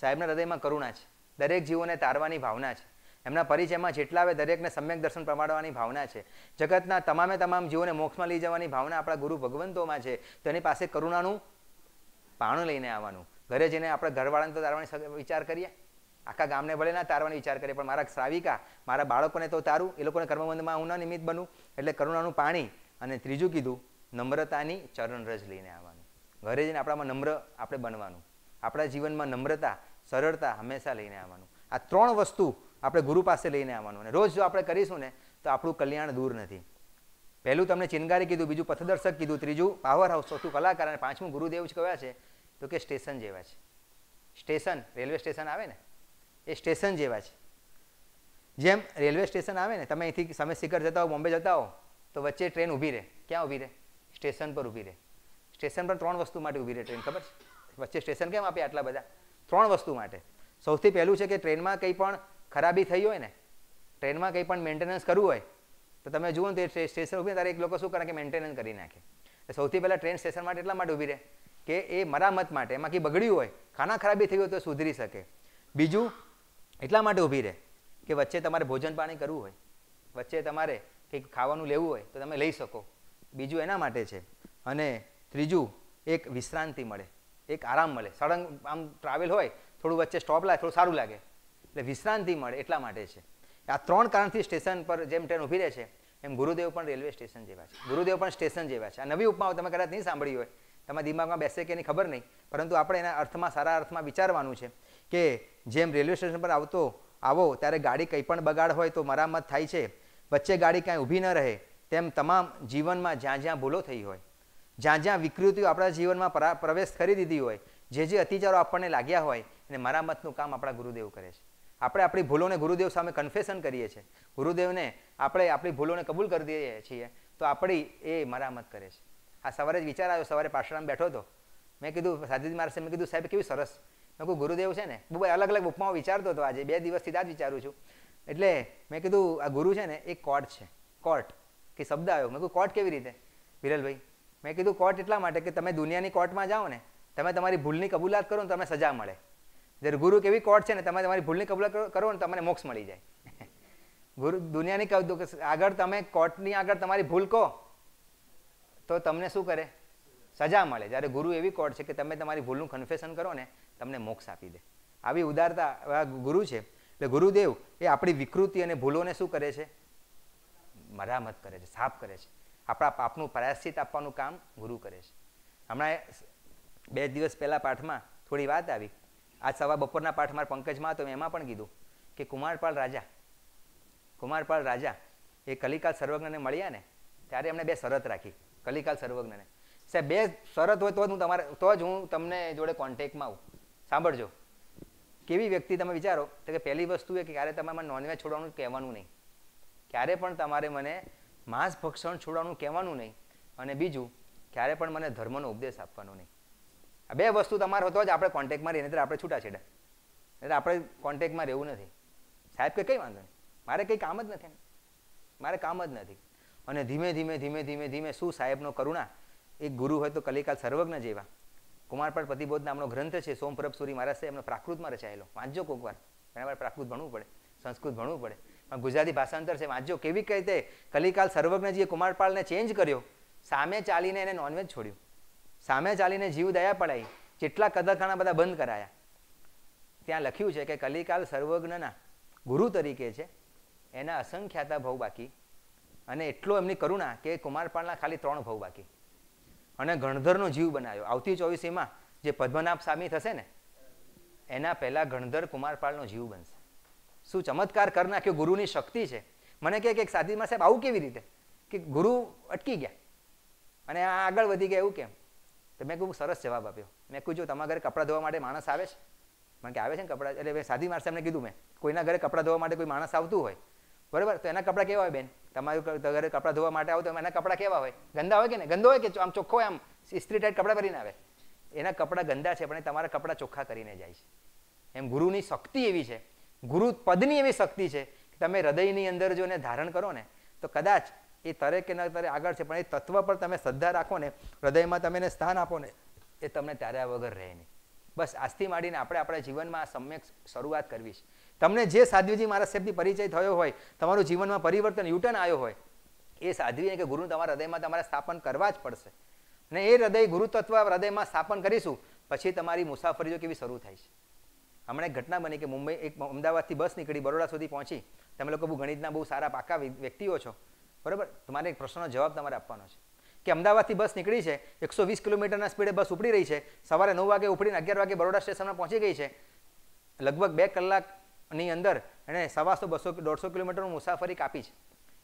સાહેબના હૃદયમાં કરુણા છે દરેક જીવોને તારવાની ભાવના છે એમના પરિચયમાં જેટલા હવે દરેકને સમ્યક દર્શન પ્રમાણવાની ભાવના છે જગતના તમામે તમામ જીવોને મોક્ષમાં લઈ જવાની ભાવના આપણા ગુરુ ભગવંતોમાં છે તો એની પાસે કરુણાનું પાણું લઈને આવવાનું ઘરે જઈને આપણે ઘરવાળાને તો તારવાની વિચાર કરીએ આખા ગામને ભલે ના તારવાનો વિચાર કરીએ પણ મારા શ્રાવિકા મારા બાળકોને તો તારું એ લોકોને કર્મબંધમાં હું ન નિમિત્ત બનું એટલે કરુણાનું પાણી અને ત્રીજું કીધું નમ્રતાની ચરણ રજ લઈને આવવાનું ઘરે જઈને આપણામાં નમ્ર આપણે બનવાનું આપણા જીવનમાં નમ્રતા સરળતા હંમેશા લઈને આવવાનું આ ત્રણ વસ્તુ આપણે ગુરુ પાસે લઈને આવવાનું અને રોજ જો આપણે કરીશું ને તો આપણું કલ્યાણ દૂર નથી પહેલું તમને ચિનગારી કીધું બીજું પથદર્શક કીધું ત્રીજું પાવર હાઉસ ચોથું કલાકાર અને પાંચમું ગુરુદેવ જ કયા છે તો કે સ્ટેશન જેવા છે સ્ટેશન રેલવે સ્ટેશન આવે ને એ સ્ટેશન જેવા છે જેમ રેલવે સ્ટેશન આવે ને તમે અહીંથી તમે શિખર જતા હો બોમ્બે જતા હો તો વચ્ચે ટ્રેન ઊભી રહે ક્યાં ઊભી રહે સ્ટેશન પર ઊભી રહે સ્ટેશન પર ત્રણ વસ્તુ માટે ઊભી રહે ટ્રેન ખબર છે વચ્ચે સ્ટેશન કેમ આપે આટલા બધા ત્રણ વસ્તુ માટે સૌથી પહેલું છે કે ટ્રેનમાં કંઈ પણ ખરાબી થઈ હોય ને ટ્રેનમાં કંઈ પણ મેન્ટેનન્સ કરવું હોય તો તમે જુઓ ને તે સ્ટેશન ઊભી ત્યારે એક લોકો શું કરે કે મેન્ટેનન્સ કરી નાખે સૌથી પહેલાં ટ્રેન સ્ટેશન માટે એટલા માટે ઊભી રહે કે એ મરામત માટે એમાં કંઈ બગડ્યું હોય ખાના ખરાબી થઈ હોય તો સુધરી શકે બીજું એટલા માટે ઊભી રહે કે વચ્ચે તમારે ભોજન પાણી કરવું હોય વચ્ચે તમારે કંઈક ખાવાનું લેવું હોય તો તમે લઈ શકો બીજું એના માટે છે અને ત્રીજું એક વિશ્રાંતિ મળે એક આરામ મળે સળંગ આમ ટ્રાવેલ હોય થોડું વચ્ચે સ્ટોપ લાગે થોડું સારું લાગે એટલે વિશ્રાંતિ મળે એટલા માટે છે આ ત્રણ કારણથી સ્ટેશન પર જેમ ટ્રેન ઊભી રહે છે એમ ગુરુદેવ પણ રેલવે સ્ટેશન જેવા છે ગુરુદેવ પણ સ્ટેશન જેવા છે આ નવી ઉપમાઓ તમે કદાચ નહીં સાંભળી હોય તમારા દિમાગમાં બેસે કે એની ખબર નહીં પરંતુ આપણે એના અર્થમાં સારા અર્થમાં વિચારવાનું છે કે જેમ રેલવે સ્ટેશન પર આવતો આવો ત્યારે ગાડી કંઈ પણ બગાડ હોય તો મરામત થાય છે વચ્ચે ગાડી કાંઈ ઊભી ન રહે તેમ તમામ જીવનમાં જ્યાં જ્યાં ભૂલો થઈ હોય જ્યાં જ્યાં વિકૃતિઓ આપણા જીવનમાં પ્રવેશ કરી દીધી હોય જે જે અતિચારો આપણને લાગ્યા હોય એને મરામતનું કામ આપણા ગુરુદેવ કરે છે આપણે આપણી ભૂલોને ગુરુદેવ સામે કન્ફેશન કરીએ છીએ ગુરુદેવને આપણે આપણી ભૂલોને કબૂલ કરી દઈએ છીએ તો આપણી એ મરામત કરે છે આ સવારે જ વિચાર આવ્યો સવારે પાછળમાં બેઠો હતો મેં કીધું સાધુજી મારે મેં કીધું સાહેબ કેવી સરસ મેં કહું ગુરુદેવ છે ને બહુ અલગ અલગ ઉપમાઓ વિચારતો હતો આજે બે દિવસથી આ જ વિચારું છું એટલે મેં કીધું આ ગુરુ છે ને એ કોર્ટ છે કોર્ટ કે શબ્દ આવ્યો મેં કીધું કોર્ટ કેવી રીતે વિરલભાઈ મેં કીધું કોર્ટ એટલા માટે કે તમે દુનિયાની કોર્ટમાં જાઓ ને તમે તમારી ભૂલની કબૂલાત કરો ને તમને સજા મળે જ્યારે ગુરુ એક એવી કોર્ટ છે ને તમે તમારી ભૂલની કબૂલ કરો ને તમને મોક્ષ મળી જાય (laughs) ગુરુ દુનિયાની કહું દો કે આગળ તમે કોર્ટની આગળ તમારી ભૂલ કહો તો તમને શું કરે સજા મળે જ્યારે ગુરુ એવી કોર્ટ છે કે તમે તમારી ભૂલનું કન્ફેશન કરો ને તમને મોક્ષ આપી દે આવી ઉદારતા ગુરુ છે એટલે ગુરુદેવ એ આપણી વિકૃતિ અને ભૂલોને શું કરે છે મરામત કરે છે સાફ કરે છે આપણા પાપનું પ્રાયશ્ચિત આપવાનું કામ ગુરુ કરે છે હમણાં બે દિવસ પહેલાં પાઠમાં થોડી વાત આવી આજ સવા બપોરના પાઠ મારા પંકજમાં હતો એમાં પણ કીધું કે કુમારપાલ રાજા કુમારપાલ રાજા એ કલિકાલ સર્વજ્ઞને મળ્યા ને ત્યારે એમણે બે શરત રાખી કલિકાલ સર્વજ્ઞને સાહેબ બે શરત હોય તો જ હું તમારે તો જ હું તમને જોડે કોન્ટેક્ટમાં આવું સાંભળજો કેવી વ્યક્તિ તમે વિચારો તો કે પહેલી વસ્તુ એ કે ક્યારે મને નોનવેજ છોડવાનું કહેવાનું નહીં ક્યારે પણ તમારે મને માંસ ભક્ષણ છોડવાનું કહેવાનું નહીં અને બીજું ક્યારે પણ મને ધર્મનો ઉપદેશ આપવાનો નહીં બે વસ્તુ તમારે તો જ આપણે કોન્ટેક્ટમાં રહીને આપણે છૂટા છેડા એટલે આપણે કોન્ટેક્ટમાં રહેવું નથી સાહેબ કે કંઈ વાંધો નહીં મારે કંઈ કામ જ નથી મારે કામ જ નથી અને ધીમે ધીમે ધીમે ધીમે ધીમે શું સાહેબનો કરુણા એક ગુરુ હોય તો કલિકાલ સર્વજ્ઞ જેવા કુમારપાળ પ્રતિબોધ નામનો ગ્રંથ છે સોમપ્રભ સૂરી મહારાજ સાહેબ એમનો પ્રાકૃતમાં રચાયેલો વાંચજો કોકવાર ઘણા વાર પ્રાકૃત ભણવું પડે સંસ્કૃત ભણવું પડે પણ ગુજરાતી ભાષાંતર છે વાંચજો કેવી રીતે કલિકાલ સર્વજ્ઞજીએ કુમારપાળને ચેન્જ કર્યો સામે ચાલીને એને નોનવેજ છોડ્યું સામે ચાલીને જીવ દયા પડાઈ જેટલા કદરખાના બધા બંધ કરાયા ત્યાં લખ્યું છે કે કલિકાલ સર્વજ્ઞના ગુરુ તરીકે છે એના અસંખ્યાતા ભવ બાકી અને એટલો એમની કરુણા કે કુમારપાળના ખાલી ત્રણ ભવ બાકી અને ગણધરનો જીવ બનાવ્યો આવતી ચોવીસીમાં જે પદ્મનાભ સામી થશે ને એના પહેલાં ગણધર કુમારપાળનો જીવ બનશે શું ચમત્કાર કરી નાખ્યો ગુરુની શક્તિ છે મને કહે કે એક સાધીમાં સાહેબ આવું કેવી રીતે કે ગુરુ અટકી ગયા અને આ આગળ વધી ગયા એવું કેમ તો મેં કહું સરસ જવાબ આપ્યો મેં કહ્યું જો તમારા ઘરે કપડાં ધોવા માટે માણસ આવે છે મને કે આવે છે ને કપડાં એટલે મેં સાદી મારસે એમને કીધું મેં કોઈના ઘરે કપડાં ધોવા માટે કોઈ માણસ આવતું હોય બરાબર તો એના કપડાં કેવા હોય બેન તમારું ઘરે કપડાં ધોવા માટે આવતો એના કપડાં કેવા હોય ગંદા હોય કે ને ગંદો હોય કે આમ ચોખ્ખો હોય આમ ઇસ્ત્રી ટાઈટ કપડાં પહેરીને આવે એના કપડાં ગંદા છે પણ એ તમારા કપડાં ચોખ્ખા કરીને જાય છે એમ ગુરુની શક્તિ એવી છે ગુરુ પદની એવી શક્તિ છે કે તમે હૃદયની અંદર જો એને ધારણ કરો ને તો કદાચ એ તરે કે ન તરે આગળ છે પણ એ તત્વ પર તમે શ્રદ્ધા રાખો ને હૃદયમાં તમે એને સ્થાન આપો ને એ તમને ત્યારે વગર રહે નહીં બસ આજથી માંડીને આપણે આપણા જીવનમાં આ સમ્યક શરૂઆત કરવી છે તમને જે સાધ્વીજી મારા સાહેબની પરિચય થયો હોય તમારું જીવનમાં પરિવર્તન યુટર્ન આવ્યો હોય એ સાધ્વી કે ગુરુ તમારા હૃદયમાં તમારે સ્થાપન કરવા જ પડશે અને એ હૃદય ગુરુ તત્વ હૃદયમાં સ્થાપન કરીશું પછી તમારી મુસાફરીઓ કેવી શરૂ થાય છે હમણાં એક ઘટના બની કે મુંબઈ એક અમદાવાદથી બસ નીકળી બરોડા સુધી પહોંચી તમે લોકો બહુ ગણિતના બહુ સારા પાકા વ્યક્તિઓ છો બરાબર તમારે એક પ્રશ્નનો જવાબ તમારે આપવાનો છે કે અમદાવાદથી બસ નીકળી છે એકસો વીસ કિલોમીટરના સ્પીડે બસ ઉપડી રહી છે સવારે નવ વાગે ઉપડીને અગિયાર વાગે બરોડા સ્ટેશનમાં પહોંચી ગઈ છે લગભગ બે કલાકની અંદર એણે સવાસો બસો દોઢસો કિલોમીટરનું મુસાફરી કાપી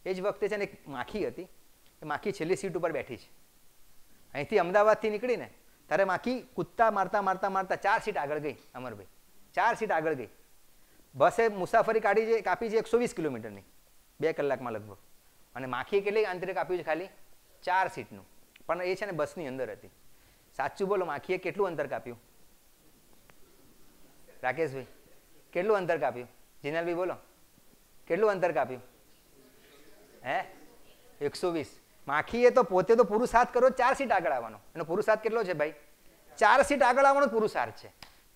છે એ જ વખતે છે ને એક માખી હતી એ માખી છેલ્લી સીટ ઉપર બેઠી છે અહીંથી અમદાવાદથી નીકળીને ત્યારે માખી કૂદતા મારતા મારતા મારતા ચાર સીટ આગળ ગઈ અમરભાઈ ચાર સીટ આગળ ગઈ બસે મુસાફરી કાઢી છે કાપી છે એકસો વીસ કિલોમીટરની બે કલાકમાં લગભગ અને માખીએ કેટલી આંતરિક આપ્યું છે ખાલી ચાર સીટનું પણ એ છે ને બસની અંદર હતી સાચું બોલો માખીએ કેટલું અંતર કાપ્યું રાકેશભાઈ કેટલું અંતર કાપ્યું જીનલભાઈ બોલો કેટલું અંતર કાપ્યું હે એકસો વીસ માખીએ તો પોતે તો પુરુષાર્થ કરો ચાર સીટ આગળ આવવાનો એનો પુરુષાર્થ કેટલો છે ભાઈ ચાર સીટ આગળ આવવાનો પુરુષાર્થ છે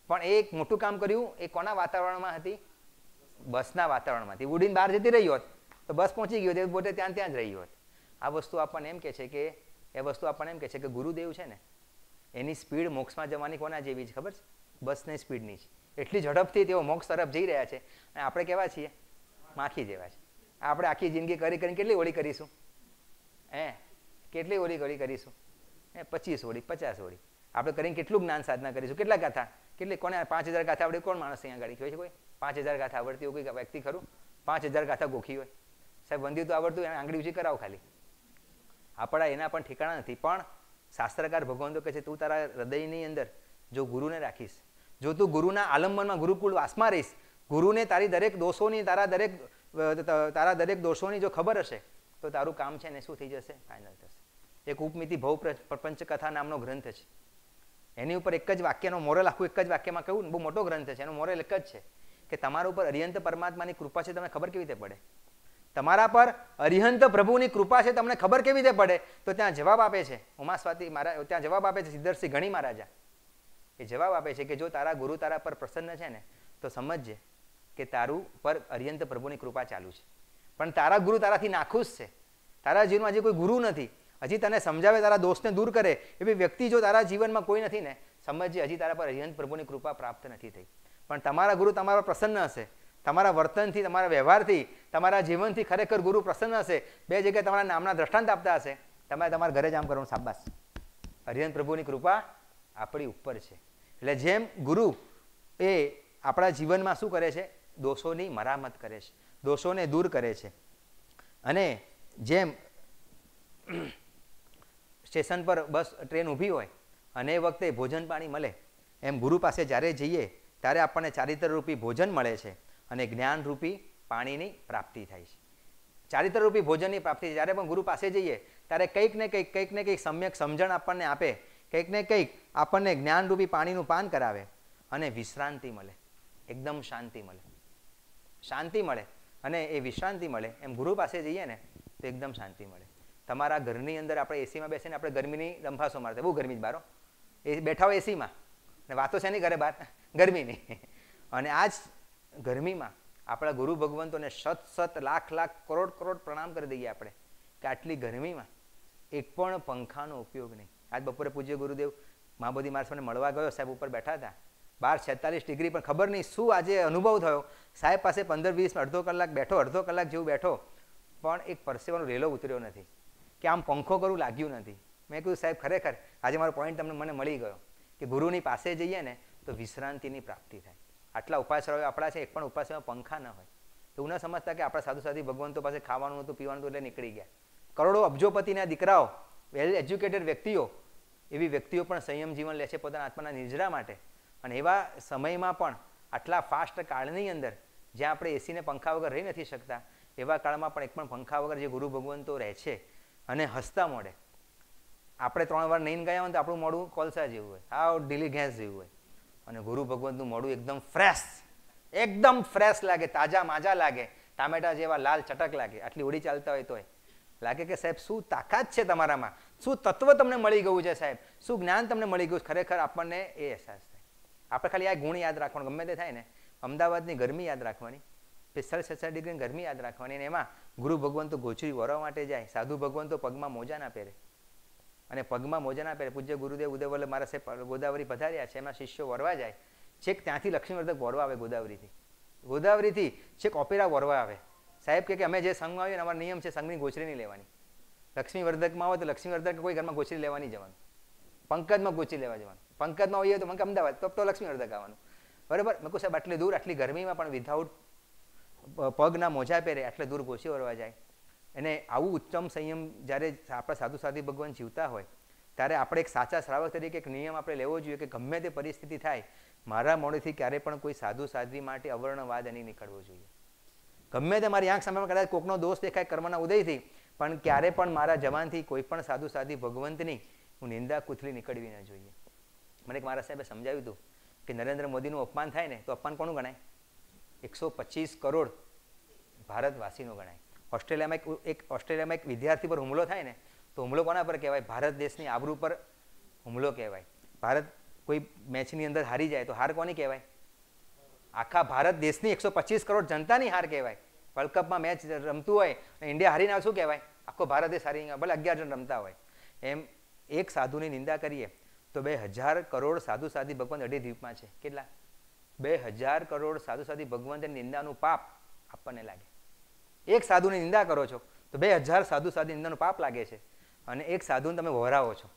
પણ એ એક મોટું કામ કર્યું એ કોના વાતાવરણમાં હતી બસના વાતાવરણમાંથી ઉડીને બહાર જતી રહી હોત તો બસ પહોંચી ગયો તે પોતે ત્યાં ત્યાં જ રહી હોત આ વસ્તુ આપણને એમ કે છે કે એ વસ્તુ આપણને એમ કહે છે કે ગુરુદેવ છે ને એની સ્પીડ મોક્ષમાં જવાની કોના જેવી છે ખબર છે બસની સ્પીડની છે એટલી ઝડપથી તેઓ મોક્ષ તરફ જઈ રહ્યા છે અને આપણે કેવા છીએ માખી જેવા છે આપણે આખી જિંદગી કરી કરીને કેટલી ઓળી કરીશું હે કેટલી ઓળી કરી કરીશું હે પચીસ ઓળી પચાસ ઓળી આપણે કરીને કેટલું જ્ઞાન સાધના કરીશું કેટલા ગાથા કેટલી કોને પાંચ હજાર ગાથા આવડે કોણ માણસ અહીંયા ગાડી કહે છે કોઈ પાંચ હજાર ગાથા આવડતી હોય કોઈ વ્યક્તિ ખરું પાંચ હજાર ગાથા ગોખી હોય સાહેબ વંદ્યું તો આવડતું એને આંગળી ઊંચી કરાવો ખાલી આપણા એના પણ ઠેકાણા નથી પણ શાસ્ત્રકાર ભગવાન તો કહે છે તું તારા હૃદયની અંદર જો ગુરુને રાખીશ જો તું ગુરુના આલંબનમાં ગુરુકુળ વાસમાં રહીશ ગુરુને તારી દરેક દોષોની તારા દરેક તારા દરેક દોષોની જો ખબર હશે તો તારું કામ છે ને શું થઈ જશે ફાઇનલ થશે એક ઉપમિતિ ભવ પ્રપંચ કથા નામનો ગ્રંથ છે એની ઉપર એક જ વાક્યનો મોરલ આખું એક જ વાક્યમાં કહ્યું ને બહુ મોટો ગ્રંથ છે એનો મોરલ એક જ છે કે તમારા ઉપર અરિયંત પરમાત્માની કૃપા છે તમને ખબર કેવી રીતે પડે તમારા પર અરિહંત પ્રભુની કૃપા છે તમને ખબર કેવી રીતે પડે તો ત્યાં જવાબ આપે છે ઉમા સ્વાતિ મારા ત્યાં જવાબ આપે છે સિદ્ધર્ષિ ઘણી મહારાજા એ જવાબ આપે છે કે જો તારા ગુરુ તારા પર પ્રસન્ન છે ને તો સમજજે કે તારું પર અરિયંત પ્રભુની કૃપા ચાલુ છે પણ તારા ગુરુ તારાથી નાખુશ છે તારા જીવનમાં હજી કોઈ ગુરુ નથી હજી તને સમજાવે તારા દોષને દૂર કરે એવી વ્યક્તિ જો તારા જીવનમાં કોઈ નથી ને સમજે હજી તારા પર અરિયંત પ્રભુની કૃપા પ્રાપ્ત નથી થઈ પણ તમારા ગુરુ તમારા પ્રસન્ન હશે તમારા વર્તનથી તમારા વ્યવહારથી તમારા જીવનથી ખરેખર ગુરુ પ્રસન્ન હશે બે જગ્યાએ તમારા નામના દ્રષ્ટાંત આપતા હશે તમારે તમારા ઘરે જ આમ કરવાનું સાબાસ હરિયન પ્રભુની કૃપા આપણી ઉપર છે એટલે જેમ ગુરુ એ આપણા જીવનમાં શું કરે છે દોષોની મરામત કરે છે દોષોને દૂર કરે છે અને જેમ સ્ટેશન પર બસ ટ્રેન ઊભી હોય અને એ વખતે ભોજન પાણી મળે એમ ગુરુ પાસે જ્યારે જઈએ ત્યારે આપણને ચારિત્રરૂપી ભોજન મળે છે અને જ્ઞાનરૂપી પાણીની પ્રાપ્તિ થાય છે ચારિત્રરૂપી ભોજનની પ્રાપ્તિ જ્યારે પણ ગુરુ પાસે જઈએ ત્યારે કંઈક ને કંઈક કંઈક ને કંઈક સમ્યક સમજણ આપણને આપે કંઈક ને કંઈક આપણને જ્ઞાનરૂપી પાણીનું પાન કરાવે અને વિશ્રાંતિ મળે એકદમ શાંતિ મળે શાંતિ મળે અને એ વિશ્રાંતિ મળે એમ ગુરુ પાસે જઈએ ને તો એકદમ શાંતિ મળે તમારા ઘરની અંદર આપણે એસીમાં બેસીને આપણે ગરમીની લંફાસો મારતા બહુ ગરમી જ બારો એ બેઠા હોય એસીમાં ને વાતો છે નહીં ઘરે બહાર ગરમીની અને આ જ ગરમીમાં આપણા ગુરુ ભગવંતોને સત સત લાખ લાખ કરોડ કરોડ પ્રણામ કરી દઈએ આપણે કે આટલી ગરમીમાં એક પણ પંખાનો ઉપયોગ નહીં આજ બપોરે પૂજ્ય ગુરુદેવ મહાબોધિ મારા મળવા ગયો સાહેબ ઉપર બેઠા હતા બાર છેતાલીસ ડિગ્રી પણ ખબર નહીં શું આજે અનુભવ થયો સાહેબ પાસે પંદર વીસ અડધો કલાક બેઠો અડધો કલાક જેવું બેઠો પણ એક પરસેવાનો રેલો ઉતર્યો નથી કે આમ પંખો કરવું લાગ્યું નથી મેં કીધું સાહેબ ખરેખર આજે મારો પોઈન્ટ તમને મને મળી ગયો કે ગુરુની પાસે જઈએ ને તો વિશ્રાંતિની પ્રાપ્તિ થાય આટલા ઉપાશ્રયો આપણા છે એક પણ ઉપાસમાં પંખા ન હોય તો એવું ન સમજતા કે આપણા સાધુ સાધી ભગવંતો પાસે ખાવાનું હતું પીવાનું એટલે નીકળી ગયા કરોડો અબજોપતિના દીકરાઓ વેલ એજ્યુકેટેડ વ્યક્તિઓ એવી વ્યક્તિઓ પણ સંયમ જીવન લે છે પોતાના આત્માના નિજરા માટે અને એવા સમયમાં પણ આટલા ફાસ્ટ કાળની અંદર જ્યાં આપણે એસીને પંખા વગર રહી નથી શકતા એવા કાળમાં પણ એક પણ પંખા વગર જે ગુરુ ભગવંતો રહે છે અને હસતા મોડે આપણે ત્રણ વાર નહીં ગયા હોય તો આપણું મોડું કોલસા જેવું હોય હાવ ઢીલી ઘેંસ જેવું હોય અને ગુરુ ભગવંતનું મોડું એકદમ ફ્રેશ એકદમ ફ્રેશ લાગે તાજા માજા લાગે ટામેટા જેવા લાલ ચટક લાગે આટલી ઉડી ચાલતા હોય તોય લાગે કે સાહેબ શું તાકાત છે તમારામાં શું તત્વ તમને મળી ગયું છે સાહેબ શું જ્ઞાન તમને મળી ગયું ખરેખર આપણને એ અહેસાસ થાય આપણે ખાલી આ ગુણ યાદ રાખવાનું ગમે તે થાય ને અમદાવાદની ગરમી યાદ રાખવાની પિસ્તાલીસ છસઠ ડિગ્રીની ગરમી યાદ રાખવાની અને એમાં ગુરુ ભગવાન તો ગોચરી વરવા માટે જાય સાધુ ભગવાન તો પગમાં મોજા ના પહેરે અને પગમાં મોજા ના પહેરે પૂજ્ય ગુરુદેવ ઉદયવલ્લ મારા સાહેબ ગોદાવરી પધાર્યા છે એમાં શિષ્યો વરવા જાય છેક ત્યાંથી લક્ષ્મીવર્ધક વરવા આવે ગોદાવરીથી ગોદાવરીથી છેક ઓપેરા વરવા આવે સાહેબ કે અમે જે સંઘમાં આવીએ અમારો નિયમ છે સંઘની ગોચરી નહીં લેવાની લક્ષ્મીવર્ધકમાં હોય તો લક્ષ્મીવર્ધક કોઈ ઘરમાં ગોચરી લેવાની જવાનું પંકજમાં ગોચી લેવા જવાનું પંકજમાં હોઈએ તો મને અમદાવાદ તો તો લક્ષ્મીવર્ધક આવવાનું બરાબર મેં કહું સાહેબ આટલી દૂર આટલી ગરમીમાં પણ વિધાઉટ પગના મોજા પહેરે આટલે દૂર ગોચી વરવા જાય અને આવું ઉત્તમ સંયમ જ્યારે આપણા સાધુ સાધી ભગવાન જીવતા હોય ત્યારે આપણે એક સાચા શ્રાવક તરીકે એક નિયમ આપણે લેવો જોઈએ કે ગમે તે પરિસ્થિતિ થાય મારા મોડેથી ક્યારે પણ કોઈ સાધુ સાધ્વી માટે અવર્ણવાદ એની નીકળવો જોઈએ ગમે તે મારી આંખ સામે કદાચ કોકનો દોષ દેખાય કર્મના ઉદયથી પણ ક્યારે પણ મારા જવાનથી કોઈ પણ સાધુ સાધી ભગવંતની હું નિંદા કુથલી નીકળવી ન જોઈએ મને એક મારા સાહેબે સમજાવ્યું હતું કે નરેન્દ્ર મોદીનું અપમાન થાય ને તો અપમાન કોનું ગણાય એકસો પચીસ કરોડ ભારતવાસીનું ગણાય ઓસ્ટ્રેલિયામાં એક એક ઓસ્ટ્રેલિયામાં એક વિદ્યાર્થી પર હુમલો થાય ને તો હુમલો કોના પર કહેવાય ભારત દેશની આબરૂ પર હુમલો કહેવાય ભારત કોઈ મેચની અંદર હારી જાય તો હાર કોની કહેવાય આખા ભારત દેશની એકસો પચીસ કરોડ જનતાની હાર કહેવાય વર્લ્ડ કપમાં મેચ રમતું હોય ઇન્ડિયા હારીને શું કહેવાય આખો ભારત દેશ હારી ભલે અગિયાર જણ રમતા હોય એમ એક સાધુની નિંદા કરીએ તો બે હજાર કરોડ સાધુ સાધી ભગવાન અઢી દ્વીપમાં છે કેટલા બે હજાર કરોડ સાધુ સાધી ભગવાન નિંદાનું પાપ આપણને લાગે એક સાધુની નિંદા કરો છો તો બે હજાર સાધુ સાધુ નિંદાનું પાપ લાગે છે અને એક સાધુને તમે વહોરાવો છો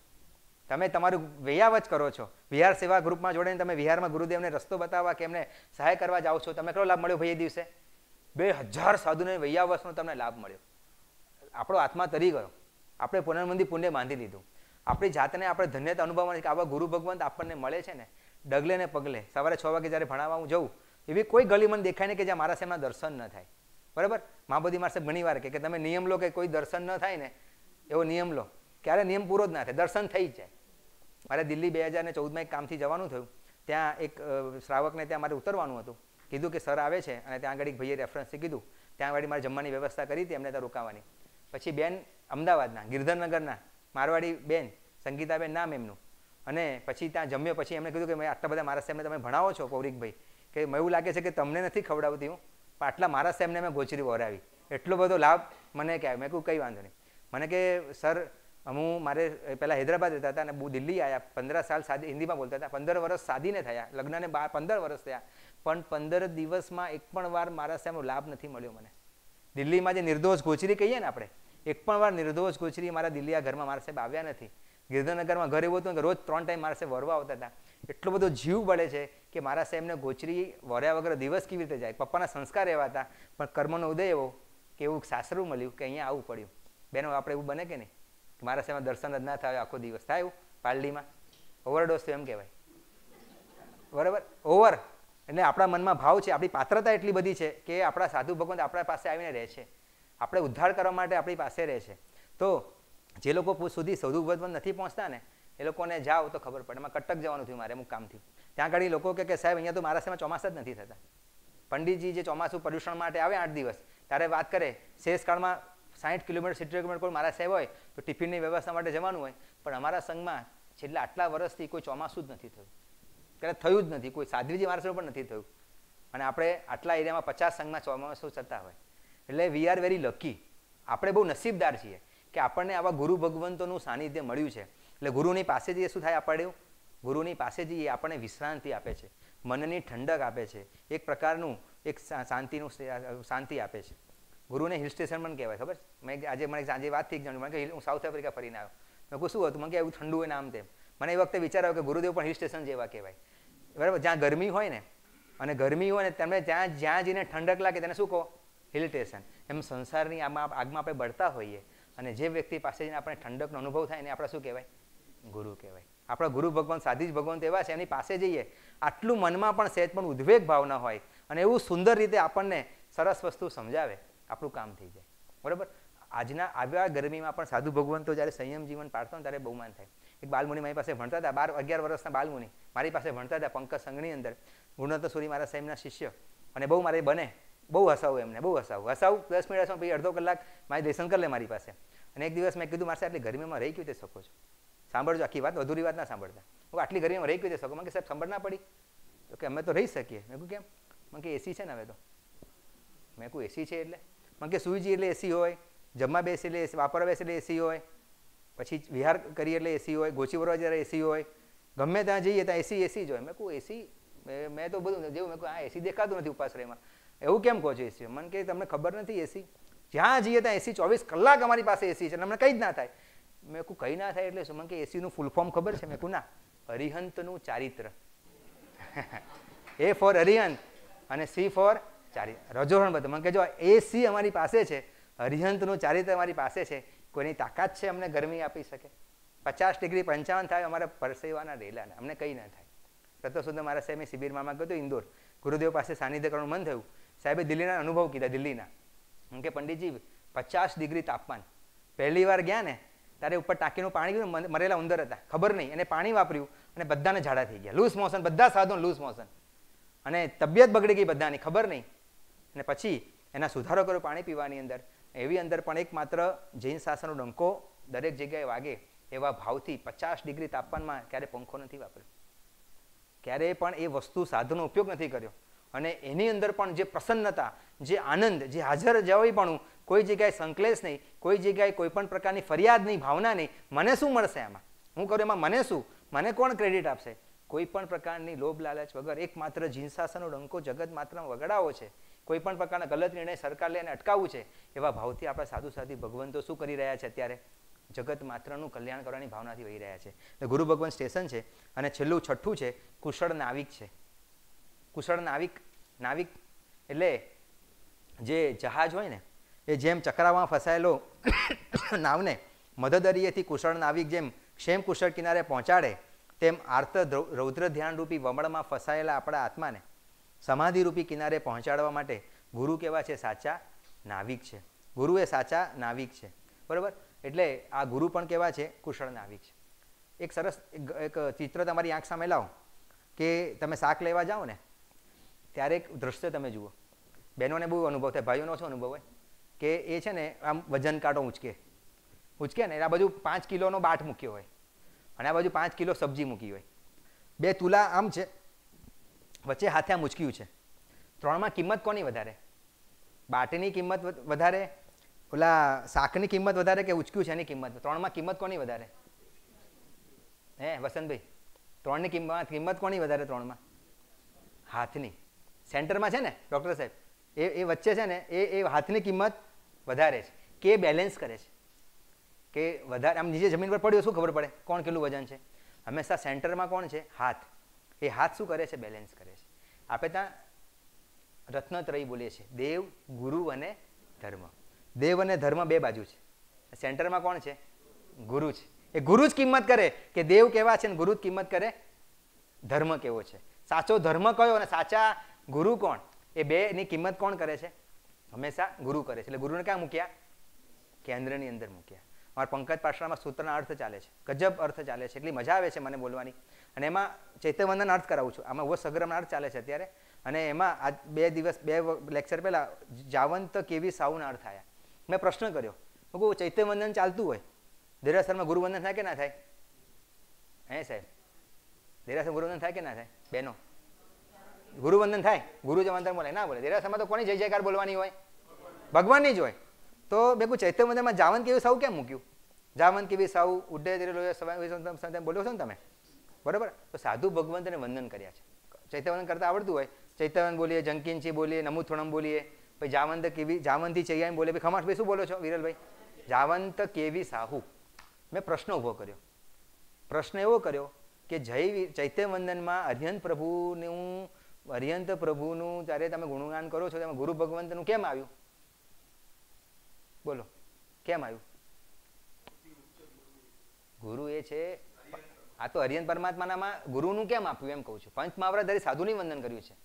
તમે તમારું વૈયાવ કરો છો વિહાર સેવા ગ્રુપમાં જોડાઈને તમે વિહારમાં ગુરુદેવને રસ્તો બતાવવા કે એમને સહાય કરવા જાઓ છો તમે કેટલો લાભ મળ્યો ભાઈ એ દિવસે બે હજાર સાધુને વૈયાવશનો તમને લાભ મળ્યો આપણો આત્મા તરી ગયો આપણે પુનર્મંદિર પુણ્ય બાંધી દીધું આપણી જાતને આપણે ધન્યતા અનુભવવાની કે આવા ગુરુ ભગવાન આપણને મળે છે ને ડગલે ને પગલે સવારે છ વાગે જ્યારે ભણાવવા હું જઉં એવી કોઈ ગલી મને દેખાય ને કે જ્યાં મારા સેમના દર્શન ન થાય બરાબર મા બધી માર ઘણી વાર કે તમે નિયમ લો કે કોઈ દર્શન ન થાય ને એવો નિયમ લો ક્યારે નિયમ પૂરો જ ના થાય દર્શન થઈ જ જાય મારે દિલ્હી બે હજાર ને ચૌદમાં એક કામથી જવાનું થયું ત્યાં એક શ્રાવકને ત્યાં મારે ઉતરવાનું હતું કીધું કે સર આવે છે અને ત્યાં આગળ એક ભાઈએ રેફરન્સથી કીધું ત્યાં આગળ મારે જમવાની વ્યવસ્થા કરી હતી એમને ત્યાં રોકાવાની પછી બેન અમદાવાદના ગિરધરનગરના મારવાડી બેન સંગીતાબેન નામ એમનું અને પછી ત્યાં જમ્યો પછી એમણે કીધું કે આટલા બધા મારા સાહેબને તમે ભણાવો છો કૌરિકભાઈ કે મને એવું લાગે છે કે તમને નથી ખવડાવતી હું પાટલા મારા સાહેબને મેં ગોચરી વરાવી એટલો બધો લાભ મને કહેવાય મેં કહ્યું કંઈ વાંધો નહીં મને કે સર હું મારે પહેલાં હૈદરાબાદ રહેતા હતા અને દિલ્હી આવ્યા પંદર સાલ સાદી હિન્દીમાં બોલતા હતા પંદર વર્ષ સાદીને થયા લગ્નને બાર પંદર વર્ષ થયા પણ પંદર દિવસમાં એક પણ વાર મારા સાહેબનો લાભ નથી મળ્યો મને દિલ્હીમાં જે નિર્દોષ ગોચરી કહીએ ને આપણે એક પણ વાર નિર્દોષ ગોચરી મારા દિલ્હી આ ઘરમાં મારા સાહેબ આવ્યા નથી ગિરધનગરમાં ઘર એવું હતું કે રોજ ત્રણ ટાઈમ મારા સાહેબ વરવા આવતા હતા એટલો બધો જીવ બળે છે કે મારા સાહેબને ગોચરી વર્યા વગર દિવસ કેવી રીતે જાય પપ્પાના સંસ્કાર એવા હતા પણ કર્મનો ઉદય એવો કે એવું સાસરું મળ્યું કે અહીંયા આવવું પડ્યું બેનો આપણે એવું બને કે નહીં કે મારા સાહેબમાં દર્શન જ ના થાય આખો દિવસ થાય પાલડીમાં ઓવરડોઝ એમ કહેવાય બરાબર ઓવર એટલે આપણા મનમાં ભાવ છે આપણી પાત્રતા એટલી બધી છે કે આપણા સાધુ ભગવાન આપણા પાસે આવીને રહે છે આપણે ઉદ્ધાર કરવા માટે આપણી પાસે રહે છે તો જે લોકો સુધી સૌધુ ભગવાન નથી પહોંચતા ને એ લોકોને જાઓ તો ખબર પડે એમાં કટક જવાનું થયું મારે અમુક કામથી ત્યાં આગળ લોકો કે સાહેબ અહીંયા તો મારા સમયમાં ચોમાસા જ નથી થતા પંડિતજી જે ચોમાસું પ્રદૂષણ માટે આવે આઠ દિવસ ત્યારે વાત કરે શેષકાળમાં સાઠ કિલોમીટર સિત્તેર કિલોમીટર મારા સાહેબ હોય તો ટિફિનની વ્યવસ્થા માટે જવાનું હોય પણ અમારા સંઘમાં છેલ્લા આટલા વર્ષથી કોઈ ચોમાસું જ નથી થયું ક્યારે થયું જ નથી કોઈ સાધ્વીજી મારા પણ નથી થયું અને આપણે આટલા એરિયામાં પચાસ સંઘમાં ચોમાસું થતા હોય એટલે વી આર વેરી લકી આપણે બહુ નસીબદાર છીએ કે આપણને આવા ગુરુ ભગવંતોનું સાનિધ્ય મળ્યું છે એટલે ગુરુની પાસેથી શું થાય આપણે ગુરુની પાસે જઈએ આપણને વિશ્રાંતિ આપે છે મનની ઠંડક આપે છે એક પ્રકારનું એક શાંતિનું શાંતિ આપે છે ગુરુને હિલ સ્ટેશન પણ કહેવાય ખબર મેં આજે મને આજે વાત થઈ જાણ્યું મને કે હું સાઉથ આફ્રિકા ફરીને આવ્યો મેં કહું શું હતું મને કે એવું ઠંડુ હોય નામ તેમ મને એ વખતે વિચાર આવ્યો કે ગુરુદેવ પણ હિલ સ્ટેશન જેવા કહેવાય બરાબર જ્યાં ગરમી હોય ને અને ગરમી હોય ને તમે જ્યાં જ્યાં જઈને ઠંડક લાગે તેને શું કહો હિલ સ્ટેશન એમ સંસારની આમાં આગમાં આપણે બળતા હોઈએ અને જે વ્યક્તિ પાસે જઈને આપણે ઠંડકનો અનુભવ થાય એને આપણે શું કહેવાય ગુરુ કહેવાય આપણા ગુરુ ભગવાન સાધી ભગવાન એવા છે એની પાસે જઈએ આટલું મનમાં પણ સહેજ પણ ઉદ્વેગ ભાવના હોય અને એવું સુંદર રીતે આપણને સરસ વસ્તુ સમજાવે આપણું કામ થઈ જાય બરાબર આજના આવ્યા ગરમીમાં પણ સાધુ ભગવંતો જ્યારે સંયમ જીવન પાડતો ત્યારે બહુ માન થાય એક બાલમુનિ મારી પાસે ભણતા હતા બાર અગિયાર વર્ષના બાલમુનિ મારી પાસે ભણતા હતા પંકજ સંઘની અંદર ગુણવત્તા સુરી મારા સાહેબના શિષ્ય અને બહુ મારે બને બહુ હસાવું એમને બહુ હસાવું હસાવું દસ મિનિટ પછી અડધો કલાક મારી દર્શન કરી લે મારી પાસે અને એક દિવસ મેં કીધું મારે આટલી ગરમીમાં રહી કેવી રીતે શકો છો સાંભળજો આખી વાત અધૂરી વાત ના સાંભળતા હું આટલી ગરમીમાં રહી કહી શકો મને કે સાહેબ ખબર ના પડી તો કે અમે તો રહી શકીએ મેં કહું કેમ મને કે એસી છે ને હવે તો મેં કહું એસી છે એટલે મને કે સુઈ જઈએ એટલે એસી હોય જમવા બેસી એટલે એસી વાપરવા બેસી એટલે એસી હોય પછી વિહાર કરીએ એટલે એસી હોય ગોચી વરવા જ્યારે એસી હોય ગમે ત્યાં જઈએ ત્યાં એસી એસી જ હોય મેં કહું એસી મેં તો બધું જેવું મેં કહું આ એસી દેખાતું નથી ઉપાશ્રયમાં એવું કેમ કહો છો એસી મને કે તમને ખબર નથી એસી જ્યાં જઈએ ત્યાં એસી ચોવીસ કલાક અમારી પાસે એસી છે અને અમને કંઈ જ ના થાય મેં કું કઈ ના થાય એટલે શું મને કે એસીનું ફૂલ ફોર્મ ખબર છે મેં કહું ના હરિહંતનું ચારિત્ર એ (laughs) ફોર હરિહંત અને સી ફોર ચારિત્ર રજોહરણ બધું મને કહેજો એ સી અમારી પાસે છે હરિહંતનું ચારિત્ર અમારી પાસે છે કોઈની તાકાત છે અમને ગરમી આપી શકે પચાસ ડિગ્રી પંચાવન થાય અમારા પરસેવાના રેલા અમને કંઈ ના થાય તો સુધી મારા સાહેબ શિબિરમાં ગયો હતો ઇન્દોર ગુરુદેવ પાસે સાનિધ્ય કરવાનું મન થયું સાહેબે દિલ્હીના અનુભવ કીધા દિલ્હીના કે પંડિતજી પચાસ ડિગ્રી તાપમાન પહેલી વાર ગયા ને ત્યારે ઉપર ટાંકીનું પાણી ગયું મરેલા ઉંદર હતા ખબર નહીં અને પાણી વાપર્યું અને બધાને ઝાડા થઈ ગયા લૂઝ મોશન બધા સાધનો લૂઝ મોશન અને તબિયત બગડી ગઈ બધાની ખબર નહીં અને પછી એના સુધારો કર્યો પાણી પીવાની અંદર એવી અંદર પણ એક માત્ર જૈન શાસનનો ડંકો દરેક જગ્યાએ વાગે એવા ભાવથી પચાસ ડિગ્રી તાપમાનમાં ક્યારે પંખો નથી વાપર્યો ક્યારેય પણ એ વસ્તુ સાધનો ઉપયોગ નથી કર્યો અને એની અંદર પણ જે પ્રસન્નતા જે આનંદ જે હાજર પણ કોઈ જગ્યાએ સંકલેશ નહીં કોઈ જગ્યાએ કોઈ પણ પ્રકારની ફરિયાદ નહીં ભાવના નહીં મને શું મળશે આમાં હું કરું એમાં મને શું મને કોણ ક્રેડિટ આપશે કોઈ પણ પ્રકારની લોભ લાલચ વગર એકમાત્ર જીનશાસનનો ડંકો જગત માત્રમાં વગડાવો છે કોઈ પણ પ્રકારના ગલત નિર્ણય સરકાર લઈને અટકાવવું છે એવા ભાવથી આપણા સાધુ સાધી ભગવંતો શું કરી રહ્યા છે અત્યારે જગત માત્રનું કલ્યાણ કરવાની ભાવનાથી વહી રહ્યા છે એટલે ગુરુ ભગવાન સ્ટેશન છે અને છેલ્લું છઠ્ઠું છે કુશળ નાવિક છે કુશળ નાવિક નાવિક એટલે જે જહાજ હોય ને એ જેમ ચક્રામાં ફસાયેલો નાવને મધદરીએથી કુશળ નાવિક જેમ ક્ષેમ કુશળ કિનારે પહોંચાડે તેમ આર્ત રૌદ્ર ધ્યાનરૂપી વમળમાં ફસાયેલા આપણા આત્માને સમાધિરૂપી કિનારે પહોંચાડવા માટે ગુરુ કેવા છે સાચા નાવિક છે ગુરુ એ સાચા નાવિક છે બરાબર એટલે આ ગુરુ પણ કેવા છે કુશળ નાવિક છે એક સરસ એક ચિત્ર તમારી આંખ સામે લાવો કે તમે શાક લેવા જાઓ ને ત્યારે એક દ્રશ્ય તમે જુઓ બહેનોને બહુ અનુભવ થાય ભાઈઓનો શું અનુભવ હોય કે એ છે ને આમ વજન કાઢો ઉંચકે ઉંચકે ને આ બાજુ પાંચ કિલોનો બાટ મૂક્યો હોય અને આ બાજુ પાંચ કિલો સબ્જી મૂકી હોય બે તુલા આમ છે વચ્ચે હાથે આમ ઉચક્યું છે ત્રણમાં કિંમત કોની વધારે બાટની કિંમત વધારે ઓલા શાકની કિંમત વધારે કે ઉચક્યું છે એની કિંમત ત્રણમાં કિંમત કોની વધારે હે વસંતભાઈ ત્રણની કિંમત કિંમત કોની વધારે ત્રણમાં હાથની સેન્ટરમાં છે ને ડૉક્ટર સાહેબ એ એ વચ્ચે છે ને એ એ હાથની કિંમત વધારે છે કે બેલેન્સ કરે છે કે વધારે આમ નીચે જમીન પર પડ્યો શું ખબર પડે કોણ કેટલું વજન છે હંમેશા સેન્ટરમાં કોણ છે હાથ એ હાથ શું કરે છે બેલેન્સ કરે છે આપણે ત્યાં રત્નત્રય બોલીએ છીએ દેવ ગુરુ અને ધર્મ દેવ અને ધર્મ બે બાજુ છે સેન્ટરમાં કોણ છે ગુરુ છે એ ગુરુ જ કિંમત કરે કે દેવ કેવા છે ને ગુરુ જ કિંમત કરે ધર્મ કેવો છે સાચો ધર્મ કયો અને સાચા ગુરુ કોણ એ બેની કિંમત કોણ કરે છે હંમેશા ગુરુ કરે છે એટલે ગુરુને ક્યાં મૂક્યા કેન્દ્રની અંદર મૂક્યા મારા પંકજ પાઠશાળામાં સૂત્રના અર્થ ચાલે છે ગજબ અર્થ ચાલે છે એટલી મજા આવે છે મને બોલવાની અને એમાં ચૈત્યવંદન અર્થ કરાવું છું આમાં વો સગ્રમના અર્થ ચાલે છે અત્યારે અને એમાં આ બે દિવસ બે લેક્ચર પહેલાં જાવંત કેવી સાઉના અર્થ આવ્યા મેં પ્રશ્ન કર્યો મેં કહું ચૈત્યવંદન ચાલતું હોય દેરાસરમાં ગુરુવંદન થાય કે ના થાય હે સાહેબ દેરાસર ગુરુવંદન થાય કે ના થાય બહેનો ગુરુવંદન થાય ગુરુ જ વંદન બોલે ના બોલે દેરાસરમાં તો કોની જય જયકાર બોલવાની હોય ભગવાનની જ હોય તો બેકું ચૈત્ય મંદિરમાં જાવન કેવી સૌ કેમ મૂક્યું જાવન કેવી સૌ ઉડે બોલ્યો છો ને તમે બરાબર તો સાધુ ભગવંતને વંદન કર્યા છે ચૈત્યવંદન કરતા આવડતું હોય ચૈત્યવન બોલીએ જંકિનચી બોલીએ નમુથોણમ બોલીએ પછી જાવંત કેવી જાવંતી ચૈયાને બોલે ભાઈ ખમાઠભાઈ શું બોલો છો વિરલભાઈ જાવંત કેવી સાહુ મેં પ્રશ્ન ઊભો કર્યો પ્રશ્ન એવો કર્યો કે જય ચૈત્ય વંદનમાં અધ્યયન પ્રભુનું અરિયંત પ્રભુનું જ્યારે તમે ગુણગાન કરો છો તેમાં ગુરુ ભગવંતનું કેમ આવ્યું બોલો કેમ આવ્યું ગુરુ એ છે આ તો હરિયન પરમાત્માનામાં ગુરુનું કેમ આપ્યું એમ કહું છું પંચ મહાવ્રત ધરી સાધુની વંદન કર્યું છે